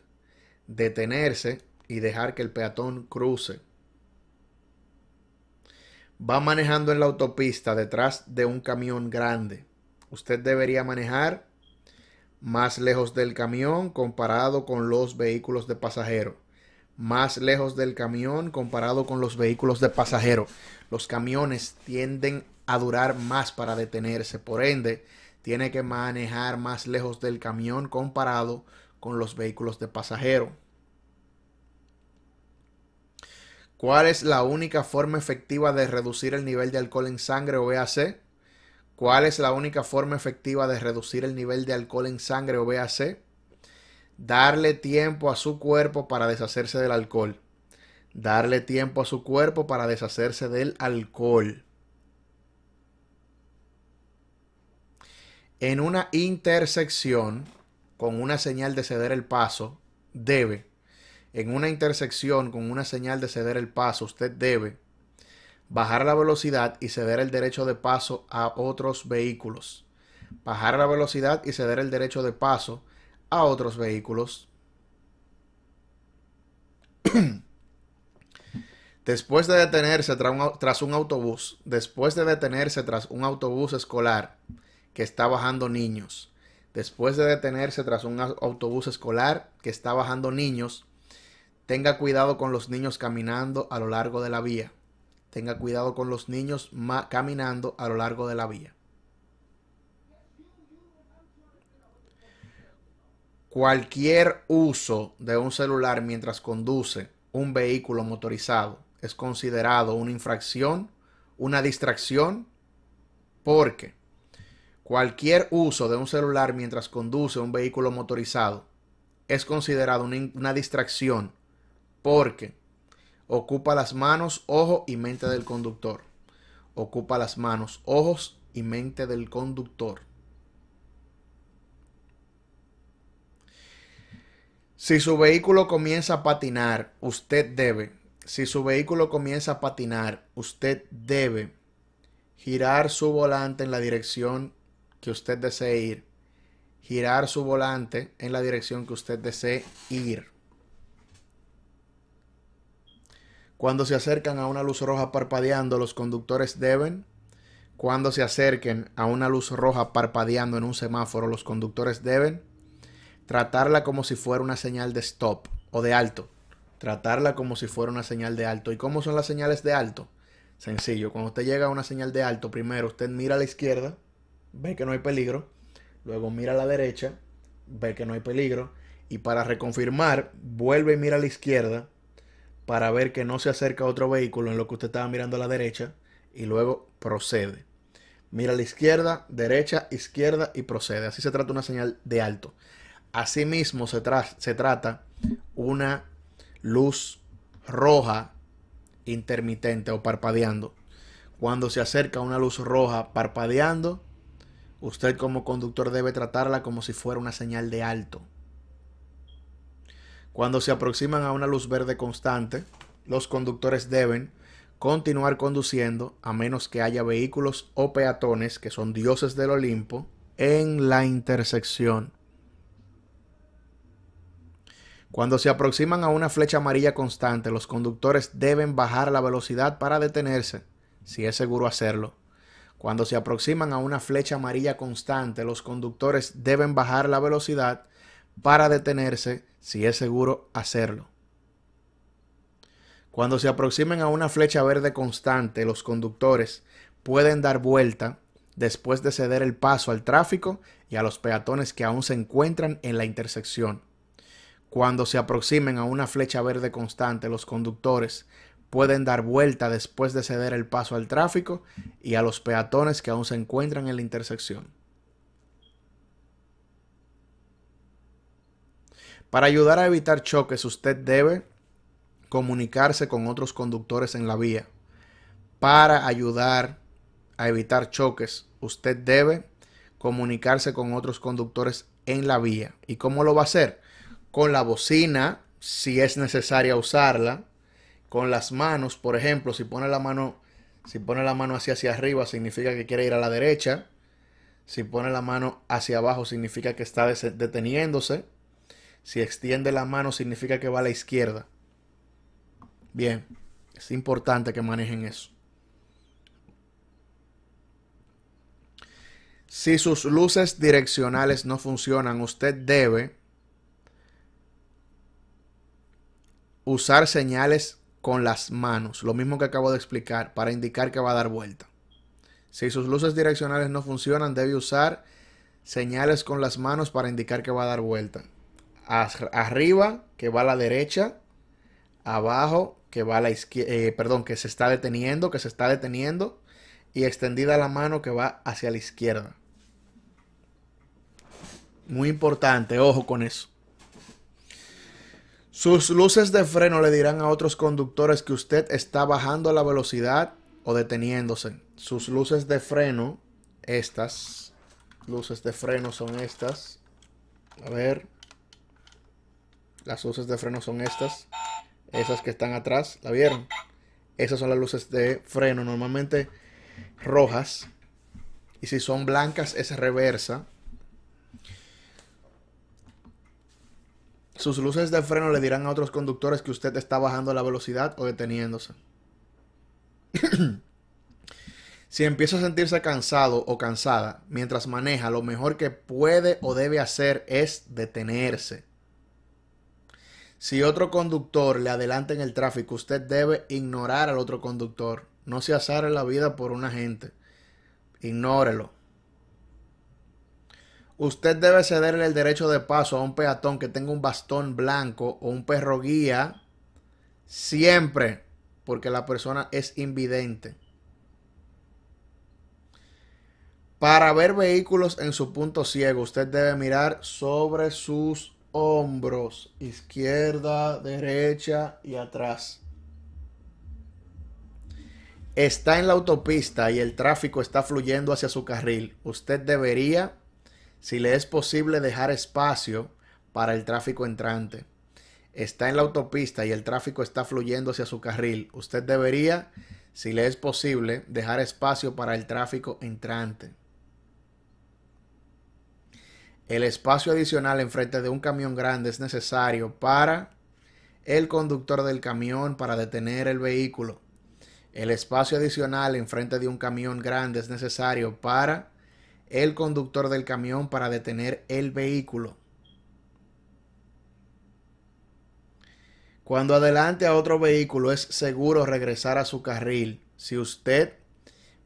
Detenerse y dejar que el peatón cruce. Va manejando en la autopista detrás de un camión grande. Usted debería manejar más lejos del camión comparado con los vehículos de pasajeros. Más lejos del camión comparado con los vehículos de pasajeros. Los camiones tienden a durar más para detenerse, por ende, tiene que manejar más lejos del camión comparado con los vehículos de pasajeros. ¿Cuál es la única forma efectiva de reducir el nivel de alcohol en sangre o EAC? ¿Cuál es la única forma efectiva de reducir el nivel de alcohol en sangre o BAC? Darle tiempo a su cuerpo para deshacerse del alcohol. Darle tiempo a su cuerpo para deshacerse del alcohol. En una intersección con una señal de ceder el paso, debe. En una intersección con una señal de ceder el paso, usted debe bajar la velocidad y ceder el derecho de paso a otros vehículos. Bajar la velocidad y ceder el derecho de paso a otros vehículos. después de detenerse tras un autobús, después de detenerse tras un autobús escolar que está bajando niños, después de detenerse tras un autobús escolar que está bajando niños, tenga cuidado con los niños caminando a lo largo de la vía tenga cuidado con los niños caminando a lo largo de la vía. Cualquier uso de un celular mientras conduce un vehículo motorizado es considerado una infracción, una distracción, porque cualquier uso de un celular mientras conduce un vehículo motorizado es considerado una, una distracción porque Ocupa las manos, ojos y mente del conductor. Ocupa las manos, ojos y mente del conductor. Si su vehículo comienza a patinar, usted debe. Si su vehículo comienza a patinar, usted debe girar su volante en la dirección que usted desee ir. Girar su volante en la dirección que usted desee ir. Cuando se acercan a una luz roja parpadeando, los conductores deben. Cuando se acerquen a una luz roja parpadeando en un semáforo, los conductores deben tratarla como si fuera una señal de stop o de alto. Tratarla como si fuera una señal de alto. ¿Y cómo son las señales de alto? Sencillo, cuando usted llega a una señal de alto, primero usted mira a la izquierda, ve que no hay peligro, luego mira a la derecha, ve que no hay peligro, y para reconfirmar, vuelve y mira a la izquierda, para ver que no se acerca otro vehículo en lo que usted estaba mirando a la derecha y luego procede. Mira a la izquierda, derecha, izquierda y procede. Así se trata una señal de alto. Asimismo se, se trata una luz roja intermitente o parpadeando. Cuando se acerca una luz roja parpadeando, usted como conductor debe tratarla como si fuera una señal de alto. Cuando se aproximan a una luz verde constante, los conductores deben continuar conduciendo a menos que haya vehículos o peatones que son dioses del Olimpo en la intersección. Cuando se aproximan a una flecha amarilla constante, los conductores deben bajar la velocidad para detenerse, si es seguro hacerlo. Cuando se aproximan a una flecha amarilla constante, los conductores deben bajar la velocidad para detenerse si es seguro hacerlo. Cuando se aproximen a una flecha verde constante, los conductores pueden dar vuelta después de ceder el paso al tráfico y a los peatones que aún se encuentran en la intersección. Cuando se aproximen a una flecha verde constante, los conductores pueden dar vuelta después de ceder el paso al tráfico y a los peatones que aún se encuentran en la intersección. Para ayudar a evitar choques, usted debe comunicarse con otros conductores en la vía. Para ayudar a evitar choques, usted debe comunicarse con otros conductores en la vía. ¿Y cómo lo va a hacer? Con la bocina, si es necesaria usarla, con las manos, por ejemplo, si pone la mano, si pone la mano hacia arriba, significa que quiere ir a la derecha. Si pone la mano hacia abajo, significa que está deteniéndose. Si extiende la mano significa que va a la izquierda. Bien, es importante que manejen eso. Si sus luces direccionales no funcionan, usted debe usar señales con las manos, lo mismo que acabo de explicar, para indicar que va a dar vuelta. Si sus luces direccionales no funcionan, debe usar señales con las manos para indicar que va a dar vuelta arriba, que va a la derecha, abajo, que va a la izquierda, eh, perdón, que se está deteniendo, que se está deteniendo, y extendida la mano que va hacia la izquierda. Muy importante, ojo con eso. Sus luces de freno le dirán a otros conductores que usted está bajando la velocidad o deteniéndose. Sus luces de freno, estas, luces de freno son estas. A ver, las luces de freno son estas. Esas que están atrás, ¿la vieron? Esas son las luces de freno, normalmente rojas. Y si son blancas, es reversa. Sus luces de freno le dirán a otros conductores que usted está bajando la velocidad o deteniéndose. si empieza a sentirse cansado o cansada mientras maneja, lo mejor que puede o debe hacer es detenerse. Si otro conductor le adelanta en el tráfico, usted debe ignorar al otro conductor. No se azare la vida por un gente. Ignórelo. Usted debe cederle el derecho de paso a un peatón que tenga un bastón blanco o un perro guía siempre porque la persona es invidente. Para ver vehículos en su punto ciego, usted debe mirar sobre sus hombros, izquierda, derecha y atrás. Está en la autopista y el tráfico está fluyendo hacia su carril. Usted debería, si le es posible, dejar espacio para el tráfico entrante. Está en la autopista y el tráfico está fluyendo hacia su carril. Usted debería, si le es posible, dejar espacio para el tráfico entrante. El espacio adicional enfrente de un camión grande es necesario para el conductor del camión para detener el vehículo. El espacio adicional enfrente de un camión grande es necesario para el conductor del camión para detener el vehículo. Cuando adelante a otro vehículo es seguro regresar a su carril si usted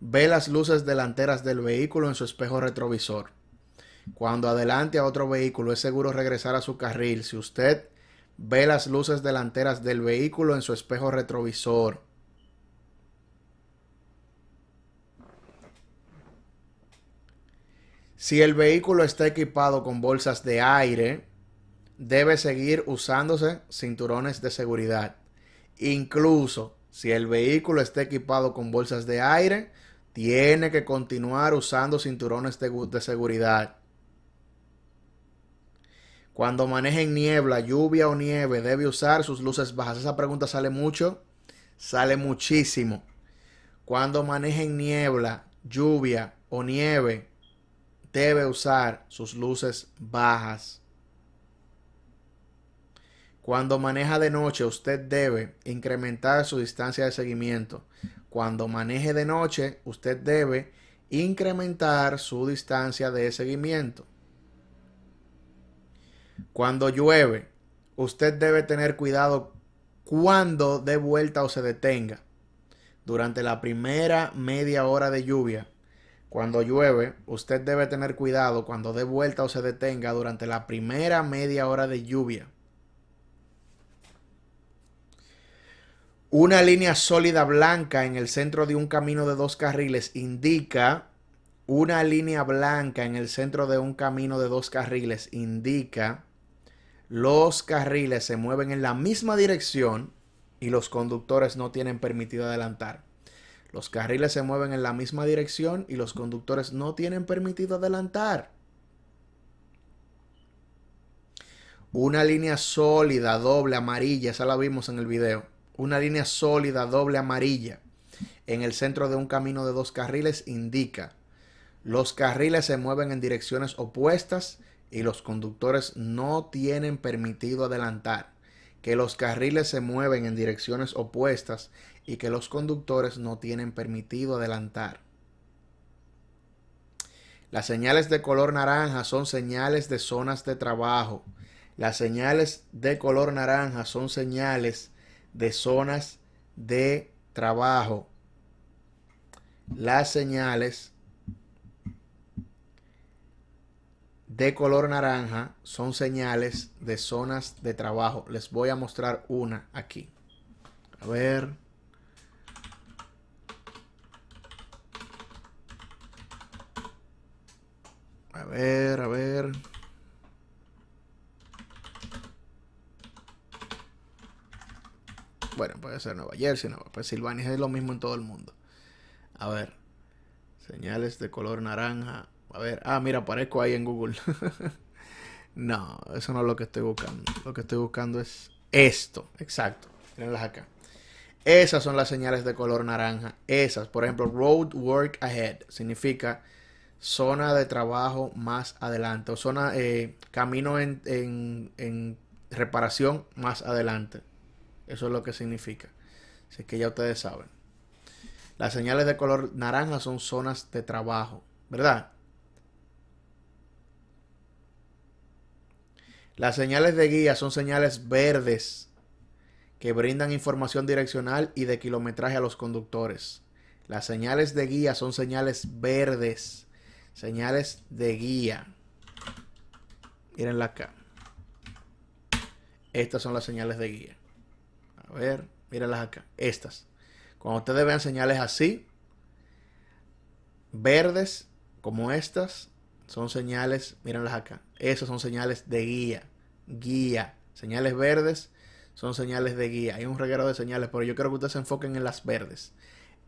ve las luces delanteras del vehículo en su espejo retrovisor. Cuando adelante a otro vehículo es seguro regresar a su carril si usted ve las luces delanteras del vehículo en su espejo retrovisor. Si el vehículo está equipado con bolsas de aire, debe seguir usándose cinturones de seguridad. Incluso si el vehículo está equipado con bolsas de aire, tiene que continuar usando cinturones de, seguridad. Cuando en niebla, lluvia o nieve, debe usar sus luces bajas. Esa pregunta sale mucho, sale muchísimo. Cuando en niebla, lluvia o nieve, debe usar sus luces bajas. Cuando maneja de noche, usted debe incrementar su distancia de seguimiento. Cuando maneje de noche, usted debe incrementar su distancia de seguimiento. Cuando llueve, usted debe tener cuidado cuando dé vuelta o se detenga. Durante la primera media hora de lluvia, cuando llueve, usted debe tener cuidado cuando dé vuelta o se detenga durante la primera media hora de lluvia. Una línea sólida blanca en el centro de un camino de dos carriles indica una línea blanca en el centro de un camino de dos carriles indica los carriles se mueven en la misma dirección y los conductores no tienen permitido adelantar. Los carriles se mueven en la misma dirección y los conductores no tienen permitido adelantar. Una línea sólida, doble, amarilla, esa la vimos en el video. Una línea sólida, doble, amarilla, en el centro de un camino de dos carriles indica los carriles se mueven en direcciones opuestas y los conductores no tienen permitido adelantar. Que los carriles se mueven en direcciones opuestas y que los conductores no tienen permitido adelantar. Las señales de color naranja son señales de zonas de trabajo. Las señales de color naranja son señales de zonas de trabajo. Las señales de color naranja son señales de zonas de trabajo. Les voy a mostrar una aquí. A ver. A ver, a ver. Bueno, puede ser Nueva Jersey, Nueva Pensilvania, es lo mismo en todo el mundo. A ver. Señales de color naranja a ver, ah, mira, aparezco ahí en Google. no, eso no es lo que estoy buscando. Lo que estoy buscando es esto. Exacto. mirenlas acá. Esas son las señales de color naranja. Esas, por ejemplo, road work ahead significa zona de trabajo más adelante o zona eh, camino en, en reparación más adelante. Eso es lo que significa. Así que ya ustedes saben. Las señales de color naranja son zonas de trabajo, ¿verdad? Las señales de guía son señales verdes que brindan información direccional y de kilometraje a los conductores. Las señales de guía son señales verdes. Señales de guía. Mírenla acá. Estas son las señales de guía. A ver, mírenlas acá. Estas. Cuando ustedes vean señales así, verdes como estas, son señales, mírenlas acá, esas son señales de guía, guía, señales verdes son señales de guía, hay un reguero de señales, pero yo quiero que ustedes se enfoquen en las verdes,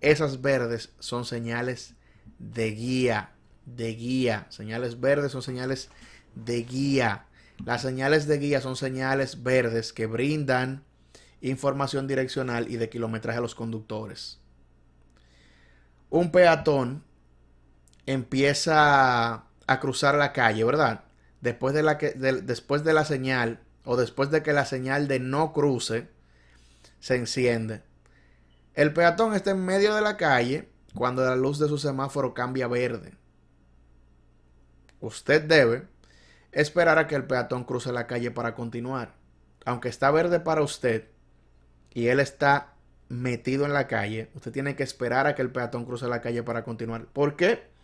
esas verdes son señales de guía, de guía, señales verdes son señales de guía, las señales de guía son señales verdes que brindan información direccional y de kilometraje a los conductores. Un peatón empieza a cruzar la calle, ¿verdad? Después de la, que, después de la señal o después de que la señal de no cruce se enciende. El peatón está en medio de la calle cuando la luz de su semáforo cambia verde. Usted debe esperar a que el peatón cruce la calle para continuar. Aunque está verde para usted y él está metido en la calle, usted tiene que esperar a que el peatón cruce la calle para continuar. ¿Por qué?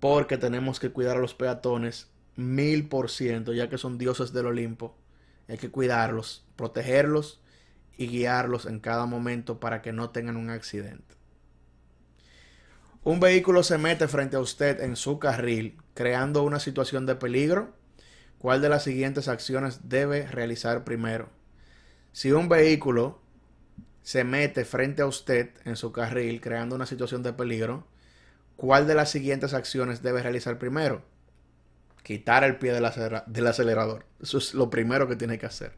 porque tenemos que cuidar a los peatones mil por ciento, ya que son dioses del Olimpo. Hay que cuidarlos, protegerlos y guiarlos en cada momento para que no tengan un accidente. Un vehículo se mete frente a usted en su carril, creando una situación de peligro. ¿Cuál de las siguientes acciones debe realizar primero? Si un vehículo se mete frente a usted en su carril, creando una situación de peligro, cuál de las siguientes acciones debe realizar primero. Quitar el pie del, acelerador. Eso es lo primero que tiene que hacer.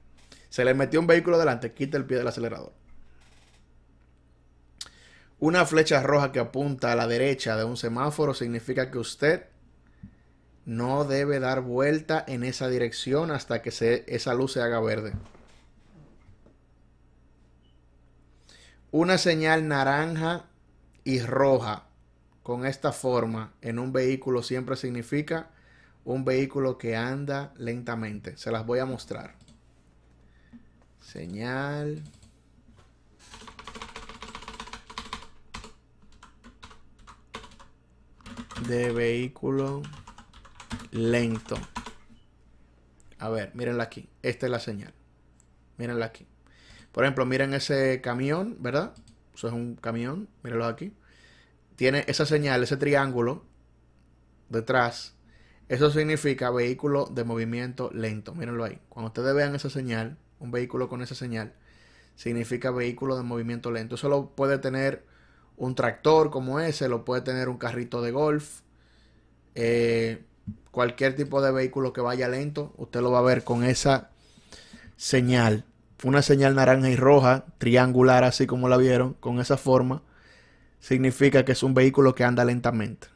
Se le metió un vehículo delante, quita el pie del acelerador. Una flecha roja que apunta a la derecha de un semáforo significa que usted no debe dar vuelta en esa dirección hasta que esa luz se haga verde. Una señal naranja y roja con esta forma en un vehículo siempre significa un vehículo que anda lentamente. Se las voy a mostrar. Señal. De vehículo lento. A ver, mírenla aquí. Esta es la señal. Mírenla aquí. Por ejemplo, miren ese camión, ¿verdad? Eso es un camión. Mírenlo aquí tiene esa señal, ese triángulo detrás. Eso significa vehículo de movimiento lento. Mírenlo ahí. Cuando ustedes vean esa señal, un vehículo con esa señal, significa vehículo de movimiento lento. Eso lo puede tener un tractor como ese, lo puede tener un carrito de golf, eh, cualquier tipo de vehículo que vaya lento, usted lo va a ver con esa señal. Una señal naranja y roja, triangular así como la vieron, con esa forma significa que es un vehículo que anda lentamente.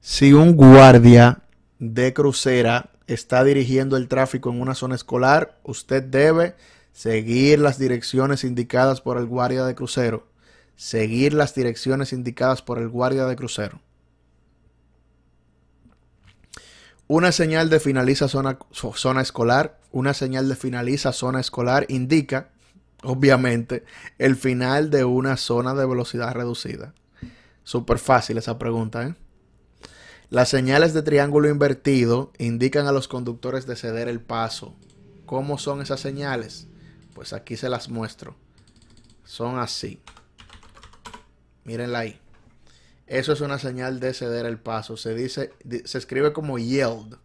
Si un guardia de crucera está dirigiendo el tráfico en una zona escolar, usted debe seguir las direcciones indicadas por el guardia de crucero. Seguir las direcciones indicadas por el guardia de crucero. Una señal de finaliza zona, zona escolar, una señal de finaliza zona escolar indica obviamente, el final de una zona de velocidad reducida? Súper fácil esa pregunta, ¿eh? Las señales de triángulo invertido indican a los conductores de ceder el paso. ¿Cómo son esas señales? Pues aquí se las muestro. Son así. Mírenla ahí. Eso es una señal de ceder el paso. Se dice, se escribe como yield.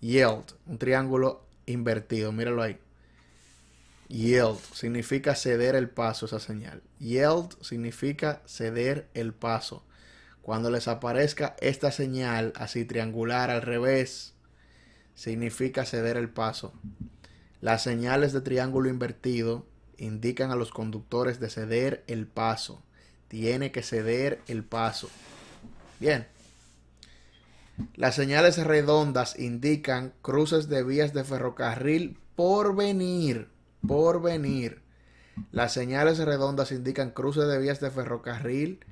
Yield, un triángulo invertido. Mírenlo ahí. Yield significa ceder el paso, esa señal. Yield significa ceder el paso. Cuando les aparezca esta señal así triangular al revés, significa ceder el paso. Las señales de triángulo invertido indican a los conductores de ceder el paso. Tiene que ceder el paso. Bien. Las señales redondas indican cruces de vías de ferrocarril por venir por venir. Las señales redondas indican cruces de vías de ferrocarril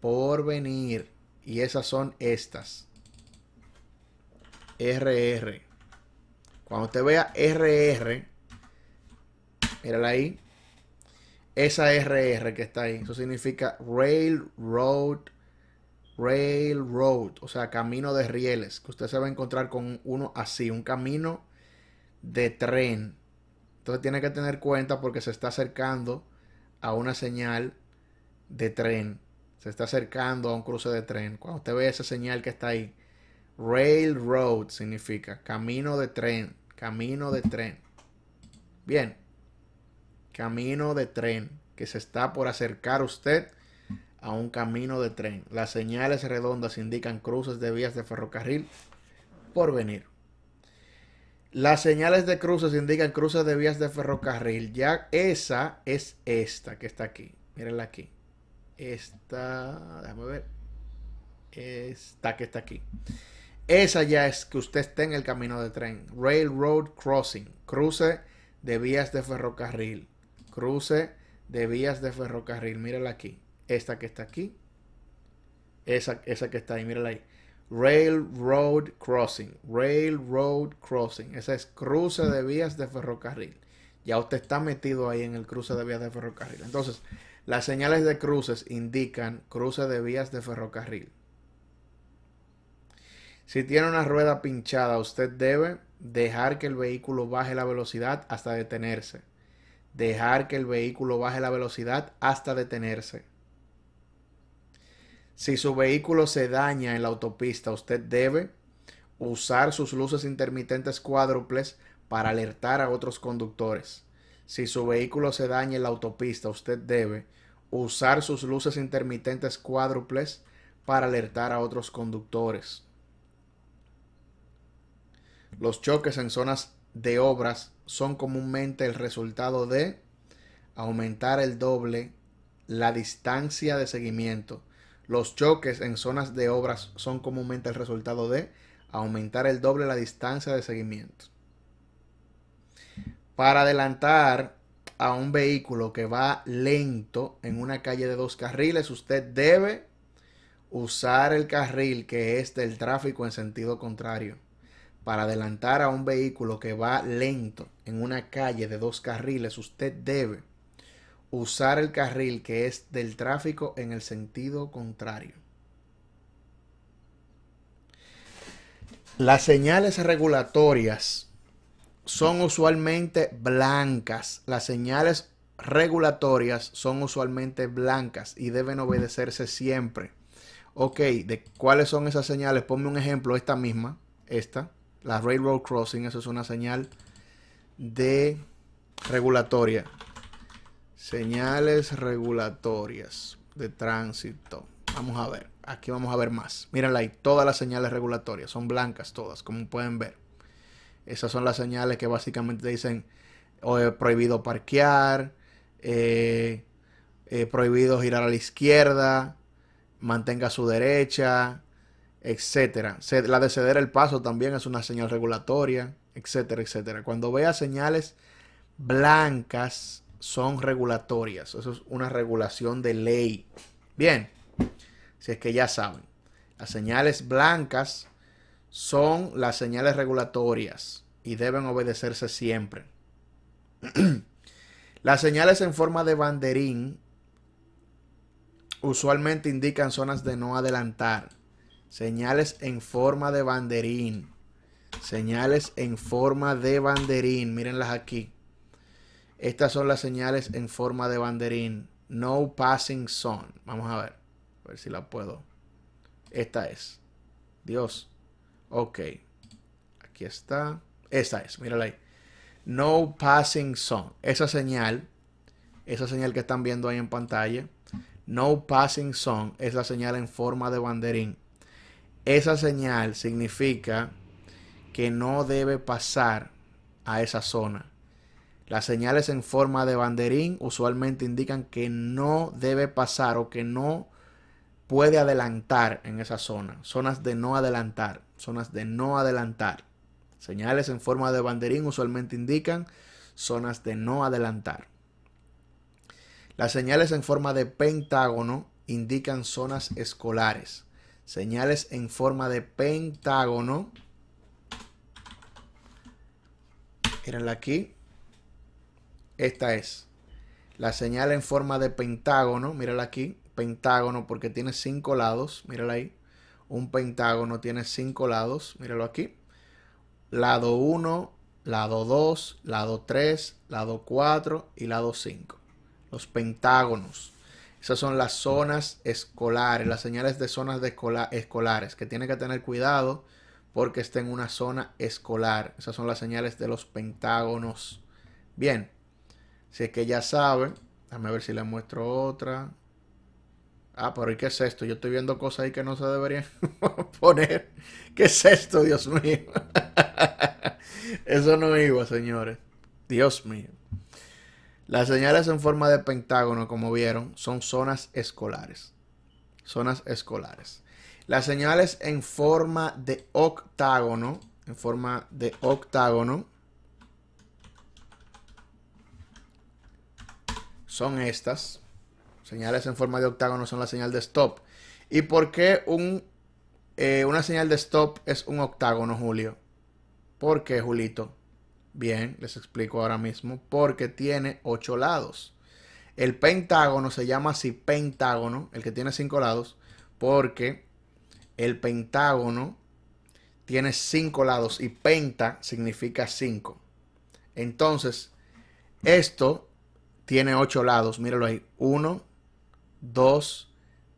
por venir. Y esas son estas. RR. Cuando usted vea RR, mírala ahí. Esa RR que está ahí, eso significa rail road o sea, camino de rieles, que usted se va a encontrar con uno así, un camino de tren. Entonces tiene que tener cuenta porque se está acercando a una señal de tren. Se está acercando a un cruce de tren. Cuando usted ve esa señal que está ahí, railroad significa camino de tren, camino de tren. Bien, camino de tren, que se está por acercar usted a un camino de tren. Las señales redondas indican cruces de vías de ferrocarril por venir. Las señales de cruces indican cruces de vías de ferrocarril. Ya esa es esta que está aquí. Mírenla aquí. Esta, déjame ver. Esta que está aquí. Esa ya es que usted esté en el camino de tren. Railroad crossing. Cruce de vías de ferrocarril. Cruce de vías de ferrocarril. Mírenla aquí. Esta que está aquí. Esa, esa que está ahí. Mírenla ahí. Railroad Crossing. Railroad Crossing. Ese es cruce de vías de ferrocarril. Ya usted está metido ahí en el cruce de vías de ferrocarril. Entonces, las señales de cruces indican cruce de vías de ferrocarril. Si tiene una rueda pinchada, usted debe dejar que el vehículo baje la velocidad hasta detenerse. Dejar que el vehículo baje la velocidad hasta detenerse. Si su vehículo se daña en la autopista, usted debe usar sus luces intermitentes cuádruples para alertar a otros conductores. Si su vehículo se daña en la autopista, usted debe usar sus luces intermitentes cuádruples para alertar a otros conductores. Los choques en zonas de obras son comúnmente el resultado de aumentar el doble la distancia de seguimiento los choques en zonas de obras son comúnmente el resultado de aumentar el doble la distancia de seguimiento. Para adelantar a un vehículo que va lento en una calle de dos carriles, usted debe usar el carril que es del tráfico en sentido contrario. Para adelantar a un vehículo que va lento en una calle de dos carriles, usted debe usar el carril que es del tráfico en el sentido contrario. Las señales regulatorias son usualmente blancas. Las señales regulatorias son usualmente blancas y deben obedecerse siempre. Ok, ¿de cuáles son esas señales? Ponme un ejemplo, esta misma, esta, la Railroad Crossing, eso es una señal de regulatoria. Señales regulatorias de tránsito. Vamos a ver. Aquí vamos a ver más. Mírenla ahí. Todas las señales regulatorias. Son blancas todas, como pueden ver. Esas son las señales que básicamente dicen prohibido parquear, eh, prohibido girar a la izquierda, mantenga su derecha, etcétera. La de ceder el paso también es una señal regulatoria, etcétera, etcétera. Cuando veas señales blancas son regulatorias. Eso es una regulación de ley. Bien, si es que ya saben, las señales blancas son las señales regulatorias y deben obedecerse siempre. las señales en forma de banderín usualmente indican zonas de no adelantar. Señales en forma de banderín. Señales en forma de banderín. Mírenlas aquí. Estas son las señales en forma de banderín. No passing zone. Vamos a ver. A ver si la puedo. Esta es. Dios. Ok. Aquí está. Esta es. Mírala ahí. No passing zone. Esa señal. Esa señal que están viendo ahí en pantalla. No passing zone. Es la señal en forma de banderín. Esa señal significa que no debe pasar a esa zona las señales en forma de banderín usualmente indican que no debe pasar o que no puede adelantar en esa zona. Zonas de no adelantar, zonas de no adelantar. Señales en forma de banderín usualmente indican zonas de no adelantar. Las señales en forma de pentágono indican zonas escolares. Señales en forma de pentágono. Mírenla aquí. Esta es la señal en forma de pentágono. Mírala aquí. Pentágono porque tiene cinco lados. Mírala ahí. Un pentágono tiene cinco lados. Míralo aquí. Lado 1, lado 2, lado 3, lado 4 y lado 5. Los pentágonos. Esas son las zonas escolares, las señales de zonas escolares, que tiene que tener cuidado porque está en una zona escolar. Esas son las señales de los pentágonos. Bien, si es que ya saben. a ver si le muestro otra. Ah, pero ¿y qué es esto? Yo estoy viendo cosas ahí que no se deberían poner. ¿Qué es esto, Dios mío? Eso no iba, señores. Dios mío. Las señales en forma de pentágono, como vieron, son zonas escolares. Zonas escolares. Las señales en forma de octágono, en forma de octágono, son estas. Señales en forma de octágono son la señal de stop. ¿Y por qué un, eh, una señal de stop es un octágono, Julio? ¿Por qué, Julito? Bien, les explico ahora mismo. Porque tiene ocho lados. El pentágono se llama así pentágono, el que tiene cinco lados, porque el pentágono tiene cinco lados y penta significa cinco. Entonces, esto tiene ocho lados. Míralo ahí. Uno, dos,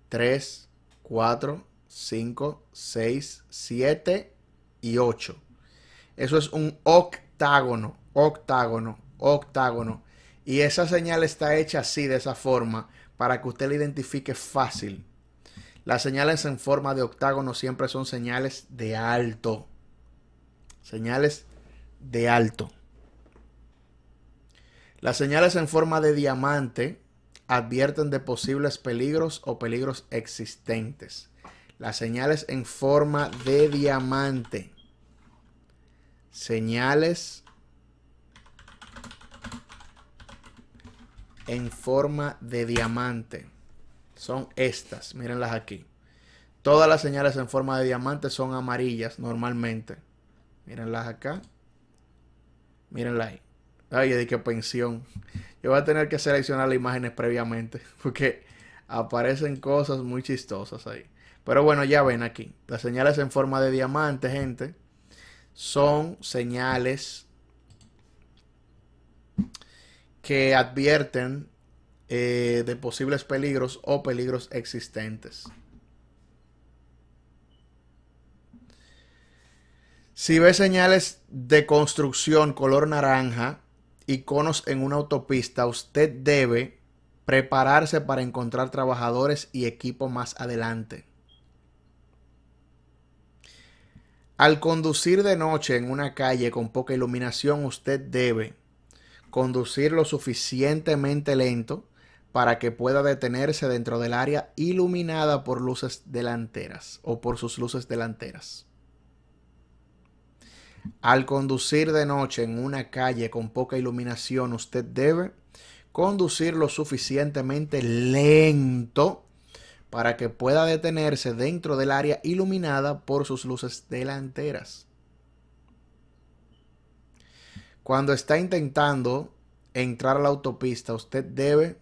tres, cuatro, cinco, seis, siete y ocho. Eso es un octágono, octágono, octágono. Y esa señal está hecha así, de esa forma, para que usted la identifique fácil. Las señales en forma de octágono siempre son señales de alto. Señales de alto. Las señales en forma de diamante advierten de posibles peligros o peligros existentes. Las señales en forma de diamante. Señales en forma de diamante. Son estas, mírenlas aquí. Todas las señales en forma de diamante son amarillas normalmente. Mírenlas acá. Mírenlas ahí. Ay, de qué pensión. Yo voy a tener que seleccionar las imágenes previamente porque aparecen cosas muy chistosas ahí. Pero bueno, ya ven aquí. Las señales en forma de diamante, gente, son señales que advierten eh, de posibles peligros o peligros existentes. Si ves señales de construcción color naranja, Iconos en una autopista, usted debe prepararse para encontrar trabajadores y equipo más adelante. Al conducir de noche en una calle con poca iluminación, usted debe conducir lo suficientemente lento para que pueda detenerse dentro del área iluminada por luces delanteras o por sus luces delanteras. Al conducir de noche en una calle con poca iluminación, usted debe conducir lo suficientemente lento para que pueda detenerse dentro del área iluminada por sus luces delanteras. Cuando está intentando entrar a la autopista, usted debe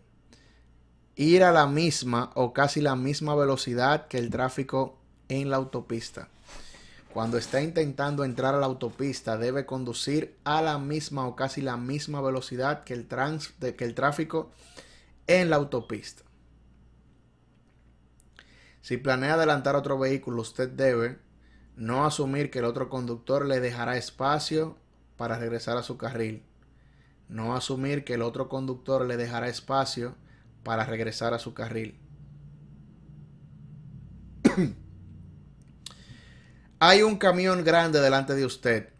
ir a la misma o casi la misma velocidad que el tráfico en la autopista cuando está intentando entrar a la autopista debe conducir a la misma o casi la misma velocidad que el, que el tráfico en la autopista. Si planea adelantar otro vehículo, usted debe no asumir que el otro conductor le dejará espacio para regresar a su carril. No asumir que el otro conductor le dejará espacio para regresar a su carril. Hay un camión grande delante de usted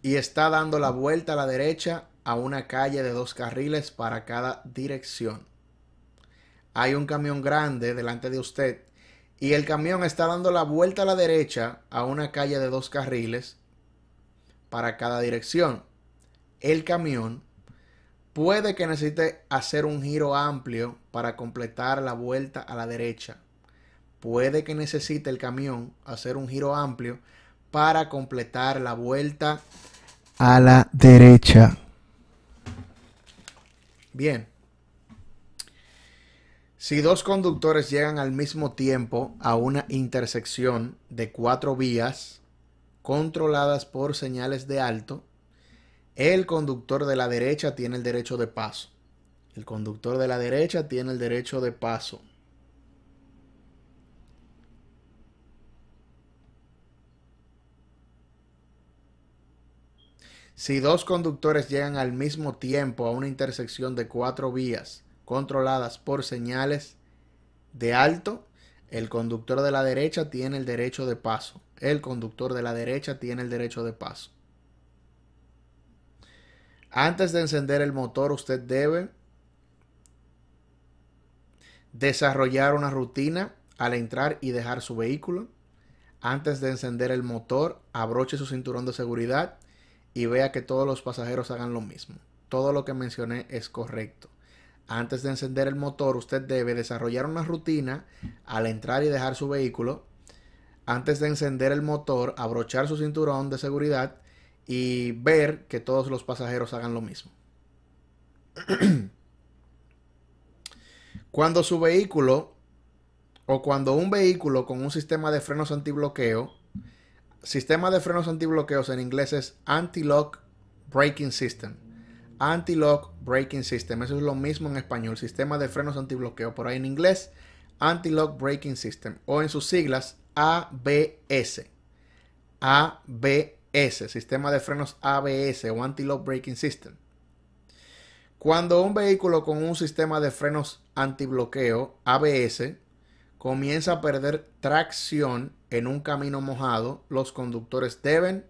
y está dando la vuelta a la derecha a una calle de dos carriles para cada dirección. Hay un camión grande delante de usted y el camión está dando la vuelta a la derecha a una calle de dos carriles para cada dirección. El camión puede que necesite hacer un giro amplio para completar la vuelta a la derecha puede que necesite el camión hacer un giro amplio para completar la vuelta a la derecha. Bien. Si dos conductores llegan al mismo tiempo a una intersección de cuatro vías controladas por señales de alto, el conductor de la derecha tiene el derecho de paso. El conductor de la derecha tiene el derecho de paso. Si dos conductores llegan al mismo tiempo a una intersección de cuatro vías controladas por señales de alto, el conductor de la derecha tiene el derecho de paso. El conductor de la derecha tiene el derecho de paso. Antes de encender el motor, usted debe desarrollar una rutina al entrar y dejar su vehículo. Antes de encender el motor, abroche su cinturón de seguridad y vea que todos los pasajeros hagan lo mismo. Todo lo que mencioné es correcto. Antes de encender el motor, usted debe desarrollar una rutina al entrar y dejar su vehículo. Antes de encender el motor, abrochar su cinturón de seguridad y ver que todos los pasajeros hagan lo mismo. cuando su vehículo o cuando un vehículo con un sistema de frenos antibloqueo Sistema de frenos antibloqueos en inglés es Anti-Lock Braking System. Anti-Lock Braking System. Eso es lo mismo en español. Sistema de frenos antibloqueo. Por ahí en inglés, Anti-Lock Braking System. O en sus siglas, ABS. ABS. Sistema de frenos ABS o Anti-Lock Braking System. Cuando un vehículo con un sistema de frenos antibloqueo ABS comienza a perder tracción en un camino mojado, los conductores deben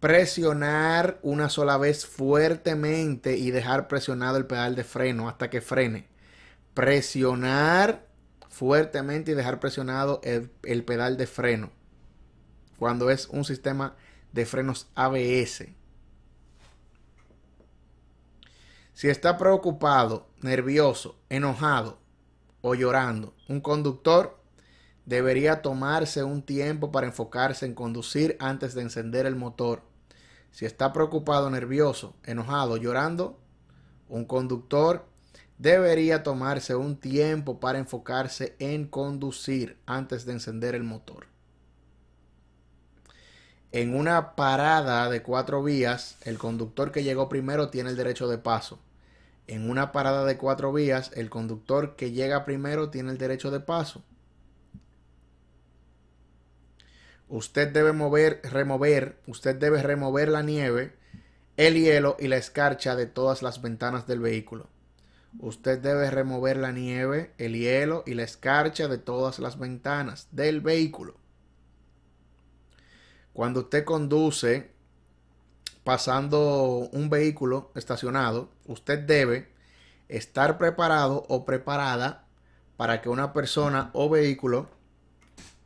presionar una sola vez fuertemente y dejar presionado el pedal de freno hasta que frene. Presionar fuertemente y dejar presionado el, pedal de freno cuando es un sistema de frenos ABS. Si está preocupado, nervioso, enojado o llorando, un conductor debería tomarse un tiempo para enfocarse en conducir antes de encender el motor. Si está preocupado, nervioso, enojado, llorando, un conductor debería tomarse un tiempo para enfocarse en conducir antes de encender el motor. En una parada de cuatro vías, el conductor que llegó primero tiene el derecho de paso. En una parada de cuatro vías, el conductor que llega primero tiene el derecho de paso. usted debe mover, remover, usted debe remover la nieve, el hielo y la escarcha de todas las ventanas del vehículo. Usted debe remover la nieve, el hielo y la escarcha de todas las ventanas del vehículo. Cuando usted conduce pasando un vehículo estacionado, usted debe estar preparado o preparada para que una persona o vehículo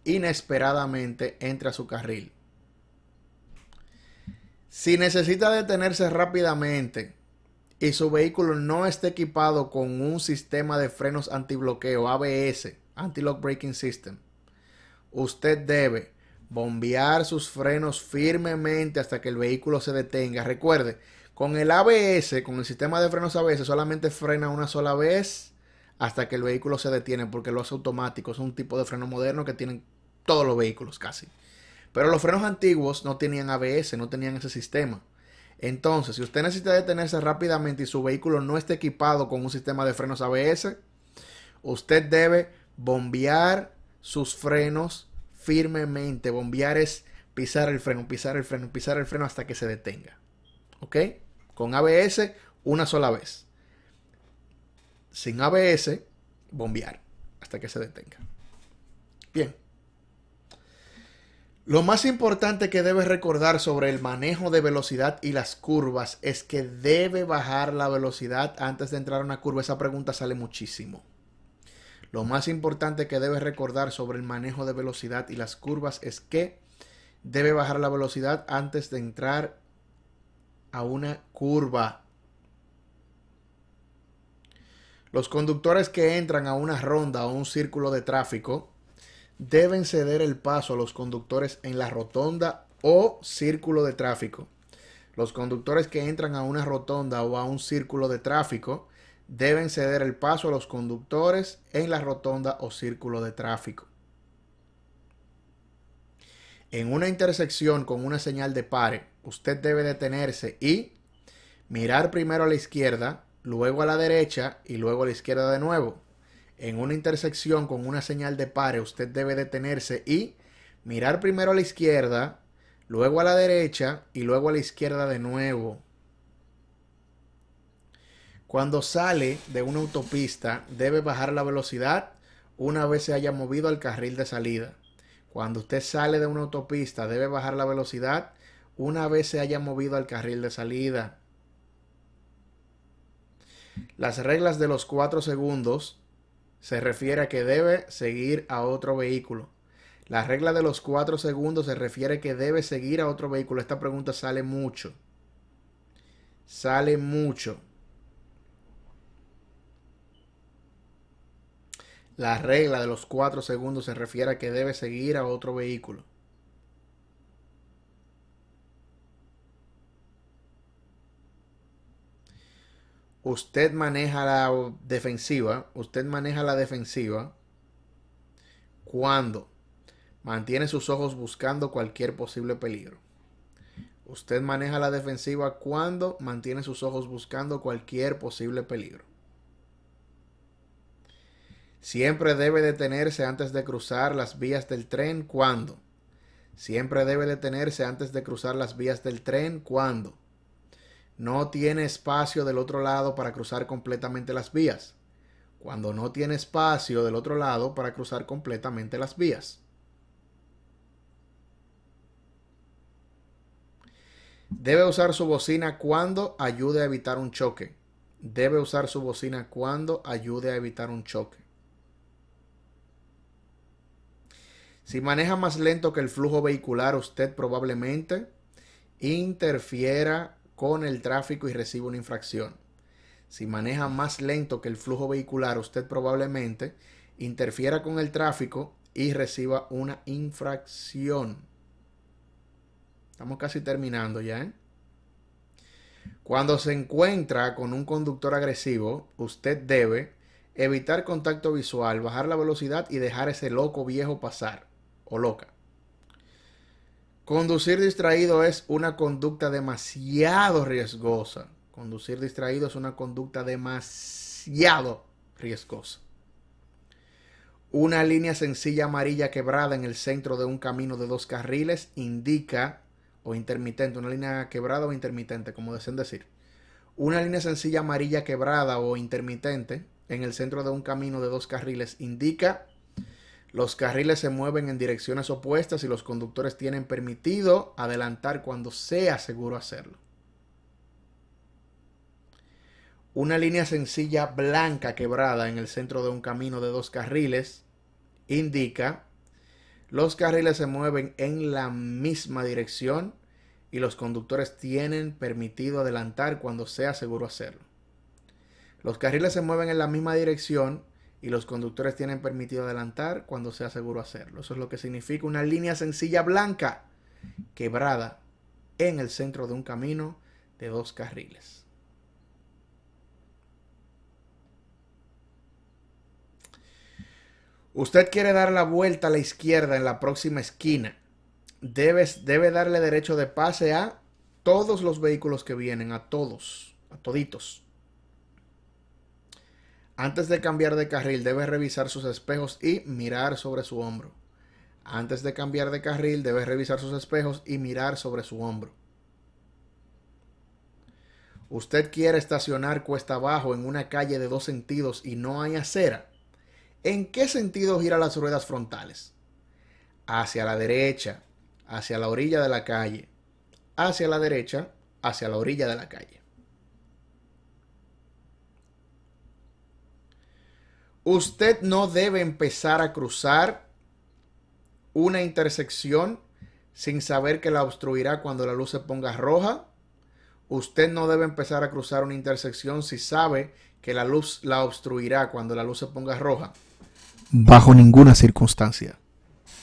inesperadamente entre a su carril. Si necesita detenerse rápidamente y su vehículo no está equipado con un sistema de frenos antibloqueo ABS, Anti-Lock Braking System, usted debe bombear sus frenos firmemente hasta que el vehículo se detenga. Recuerde, con el ABS, con el sistema de frenos ABS, solamente frena una sola vez hasta que el vehículo se detiene porque lo hace automático. Es un tipo de freno moderno que tienen todos los vehículos casi. Pero los frenos antiguos no tenían ABS, no tenían ese sistema. Entonces, si usted necesita detenerse rápidamente y su vehículo no está equipado con un sistema de frenos ABS, usted debe bombear sus frenos firmemente. Bombear es pisar el freno, pisar el freno, pisar el freno hasta que se detenga. ¿Ok? Con ABS una sola vez sin ABS, bombear hasta que se detenga. Bien. Lo más importante que debes recordar sobre el manejo de velocidad y las curvas es que debe bajar la velocidad antes de entrar a una curva. Esa pregunta sale muchísimo. Lo más importante que debes recordar sobre el manejo de velocidad y las curvas es que debe bajar la velocidad antes de entrar a una curva. Los conductores que entran a una ronda o un círculo de tráfico deben ceder el paso a los conductores en la rotonda o círculo de tráfico. Los conductores que entran a una rotonda o a un círculo de tráfico deben ceder el paso a los conductores en la rotonda o círculo de tráfico. En una intersección con una señal de pare, usted debe detenerse y mirar primero a la izquierda, luego a la derecha y luego a la izquierda de nuevo. En una intersección con una señal de pare, usted debe detenerse y mirar primero a la izquierda, luego a la derecha y luego a la izquierda de nuevo. Cuando sale de una autopista, debe bajar la velocidad una vez se haya movido al carril de salida. Cuando usted sale de una autopista, debe bajar la velocidad una vez se haya movido al carril de salida. Las reglas de los 4 segundos se refiere a que debe seguir a otro vehículo. La regla de los 4 segundos se refiere a que debe seguir a otro vehículo. Esta pregunta sale mucho. Sale mucho. La regla de los 4 segundos se refiere a que debe seguir a otro vehículo. usted maneja la defensiva, usted maneja la defensiva cuando mantiene sus ojos buscando cualquier posible peligro. Usted maneja la defensiva cuando mantiene sus ojos buscando cualquier posible peligro. Siempre debe detenerse antes de cruzar las vías del tren cuando. Siempre debe detenerse antes de cruzar las vías del tren cuando no tiene espacio del otro lado para cruzar completamente las vías. Cuando no tiene espacio del otro lado para cruzar completamente las vías. Debe usar su bocina cuando ayude a evitar un choque. Debe usar su bocina cuando ayude a evitar un choque. Si maneja más lento que el flujo vehicular, usted probablemente interfiera con el tráfico y recibe una infracción. Si maneja más lento que el flujo vehicular, usted probablemente interfiera con el tráfico y reciba una infracción. Estamos casi terminando ya. ¿eh? Cuando se encuentra con un conductor agresivo, usted debe evitar contacto visual, bajar la velocidad y dejar ese loco viejo pasar o loca. Conducir distraído es una conducta demasiado riesgosa. Conducir distraído es una conducta demasiado riesgosa. Una línea sencilla amarilla quebrada en el centro de un camino de dos carriles indica, o intermitente, una línea quebrada o intermitente, como deseen decir. Una línea sencilla amarilla quebrada o intermitente en el centro de un camino de dos carriles indica los carriles se mueven en direcciones opuestas y los conductores tienen permitido adelantar cuando sea seguro hacerlo. Una línea sencilla blanca quebrada en el centro de un camino de dos carriles indica los carriles se mueven en la misma dirección y los conductores tienen permitido adelantar cuando sea seguro hacerlo. Los carriles se mueven en la misma dirección y los conductores tienen permitido adelantar cuando sea seguro hacerlo. Eso es lo que significa una línea sencilla blanca quebrada en el centro de un camino de dos carriles. Usted quiere dar la vuelta a la izquierda en la próxima esquina. Debe, debe darle derecho de pase a todos los vehículos que vienen, a todos, a toditos. Antes de cambiar de carril debe revisar sus espejos y mirar sobre su hombro. Antes de cambiar de carril debe revisar sus espejos y mirar sobre su hombro. Usted quiere estacionar cuesta abajo en una calle de dos sentidos y no hay acera. ¿En qué sentido gira las ruedas frontales? Hacia la derecha, hacia la orilla de la calle. Hacia la derecha, hacia la orilla de la calle. Usted no debe empezar a cruzar una intersección sin saber que la obstruirá cuando la luz se ponga roja. Usted no debe empezar a cruzar una intersección si sabe que la luz la obstruirá cuando la luz se ponga roja. Bajo ninguna circunstancia.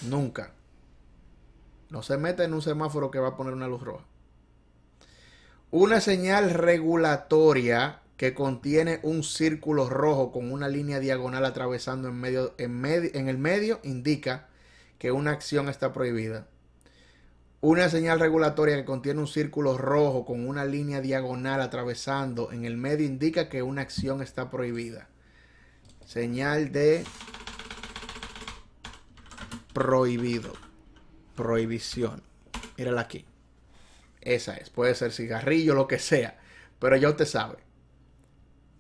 Nunca. No se mete en un semáforo que va a poner una luz roja. Una señal regulatoria que contiene un círculo rojo con una línea diagonal atravesando en, medio, en, el medio indica que una acción está prohibida. Una señal regulatoria que contiene un círculo rojo con una línea diagonal atravesando en el medio indica que una acción está prohibida. Señal de prohibido. Prohibición. Mírala aquí. Esa es. Puede ser cigarrillo, lo que sea. Pero ya usted sabe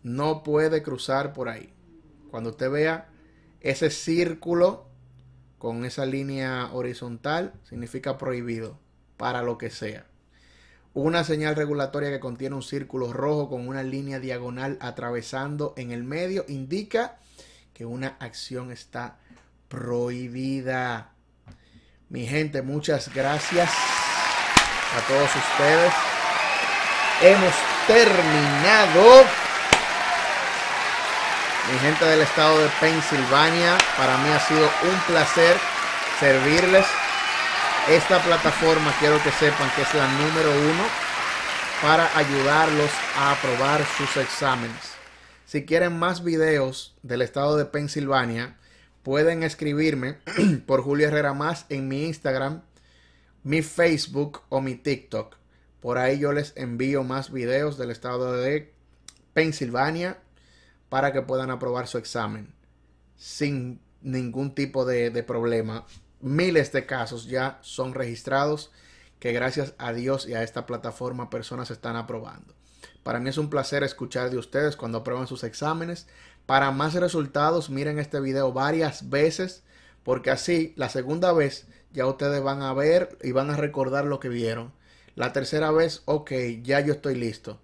no puede cruzar por ahí. Cuando usted vea ese círculo con esa línea horizontal, significa prohibido para lo que sea. Una señal regulatoria que contiene un círculo rojo con una línea diagonal atravesando en el medio indica que una acción está prohibida. Mi gente, muchas gracias a todos ustedes. Hemos terminado mi gente del estado de Pensilvania. Para mí ha sido un placer servirles. Esta plataforma quiero que sepan que es la número uno para ayudarlos a aprobar sus exámenes. Si quieren más videos del estado de Pensilvania, pueden escribirme por Julio Herrera Más en mi Instagram, mi Facebook o mi TikTok. Por ahí yo les envío más videos del estado de Pensilvania para que puedan aprobar su examen sin ningún tipo de, problema. Miles de casos ya son registrados que gracias a Dios y a esta plataforma personas están aprobando. Para mí es un placer escuchar de ustedes cuando aprueban sus exámenes. Para más resultados, miren este video varias veces, porque así la segunda vez ya ustedes van a ver y van a recordar lo que vieron. La tercera vez, ok, ya yo estoy listo.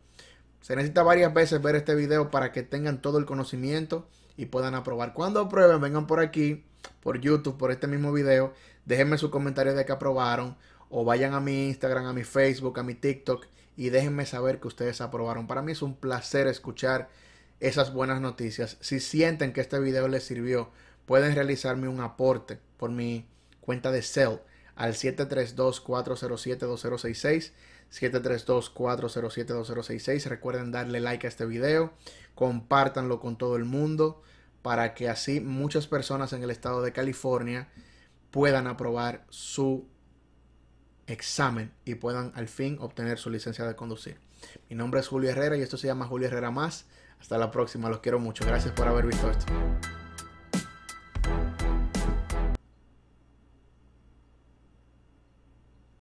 Se necesita varias veces ver este video para que tengan todo el conocimiento y puedan aprobar. Cuando aprueben, vengan por aquí, por YouTube, por este mismo video. Déjenme sus comentarios de que aprobaron. O vayan a mi Instagram, a mi Facebook, a mi TikTok y déjenme saber que ustedes aprobaron. Para mí es un placer escuchar esas buenas noticias. Si sienten que este video les sirvió, pueden realizarme un aporte por mi cuenta de Cell al 732-407-2066. 732-407-2066. Recuerden darle like a este video, compártanlo con todo el mundo para que así muchas personas en el estado de California puedan aprobar su examen y puedan al fin obtener su licencia de conducir. Mi nombre es Julio Herrera y esto se llama Julio Herrera Más. Hasta la próxima, los quiero mucho. Gracias por haber visto esto.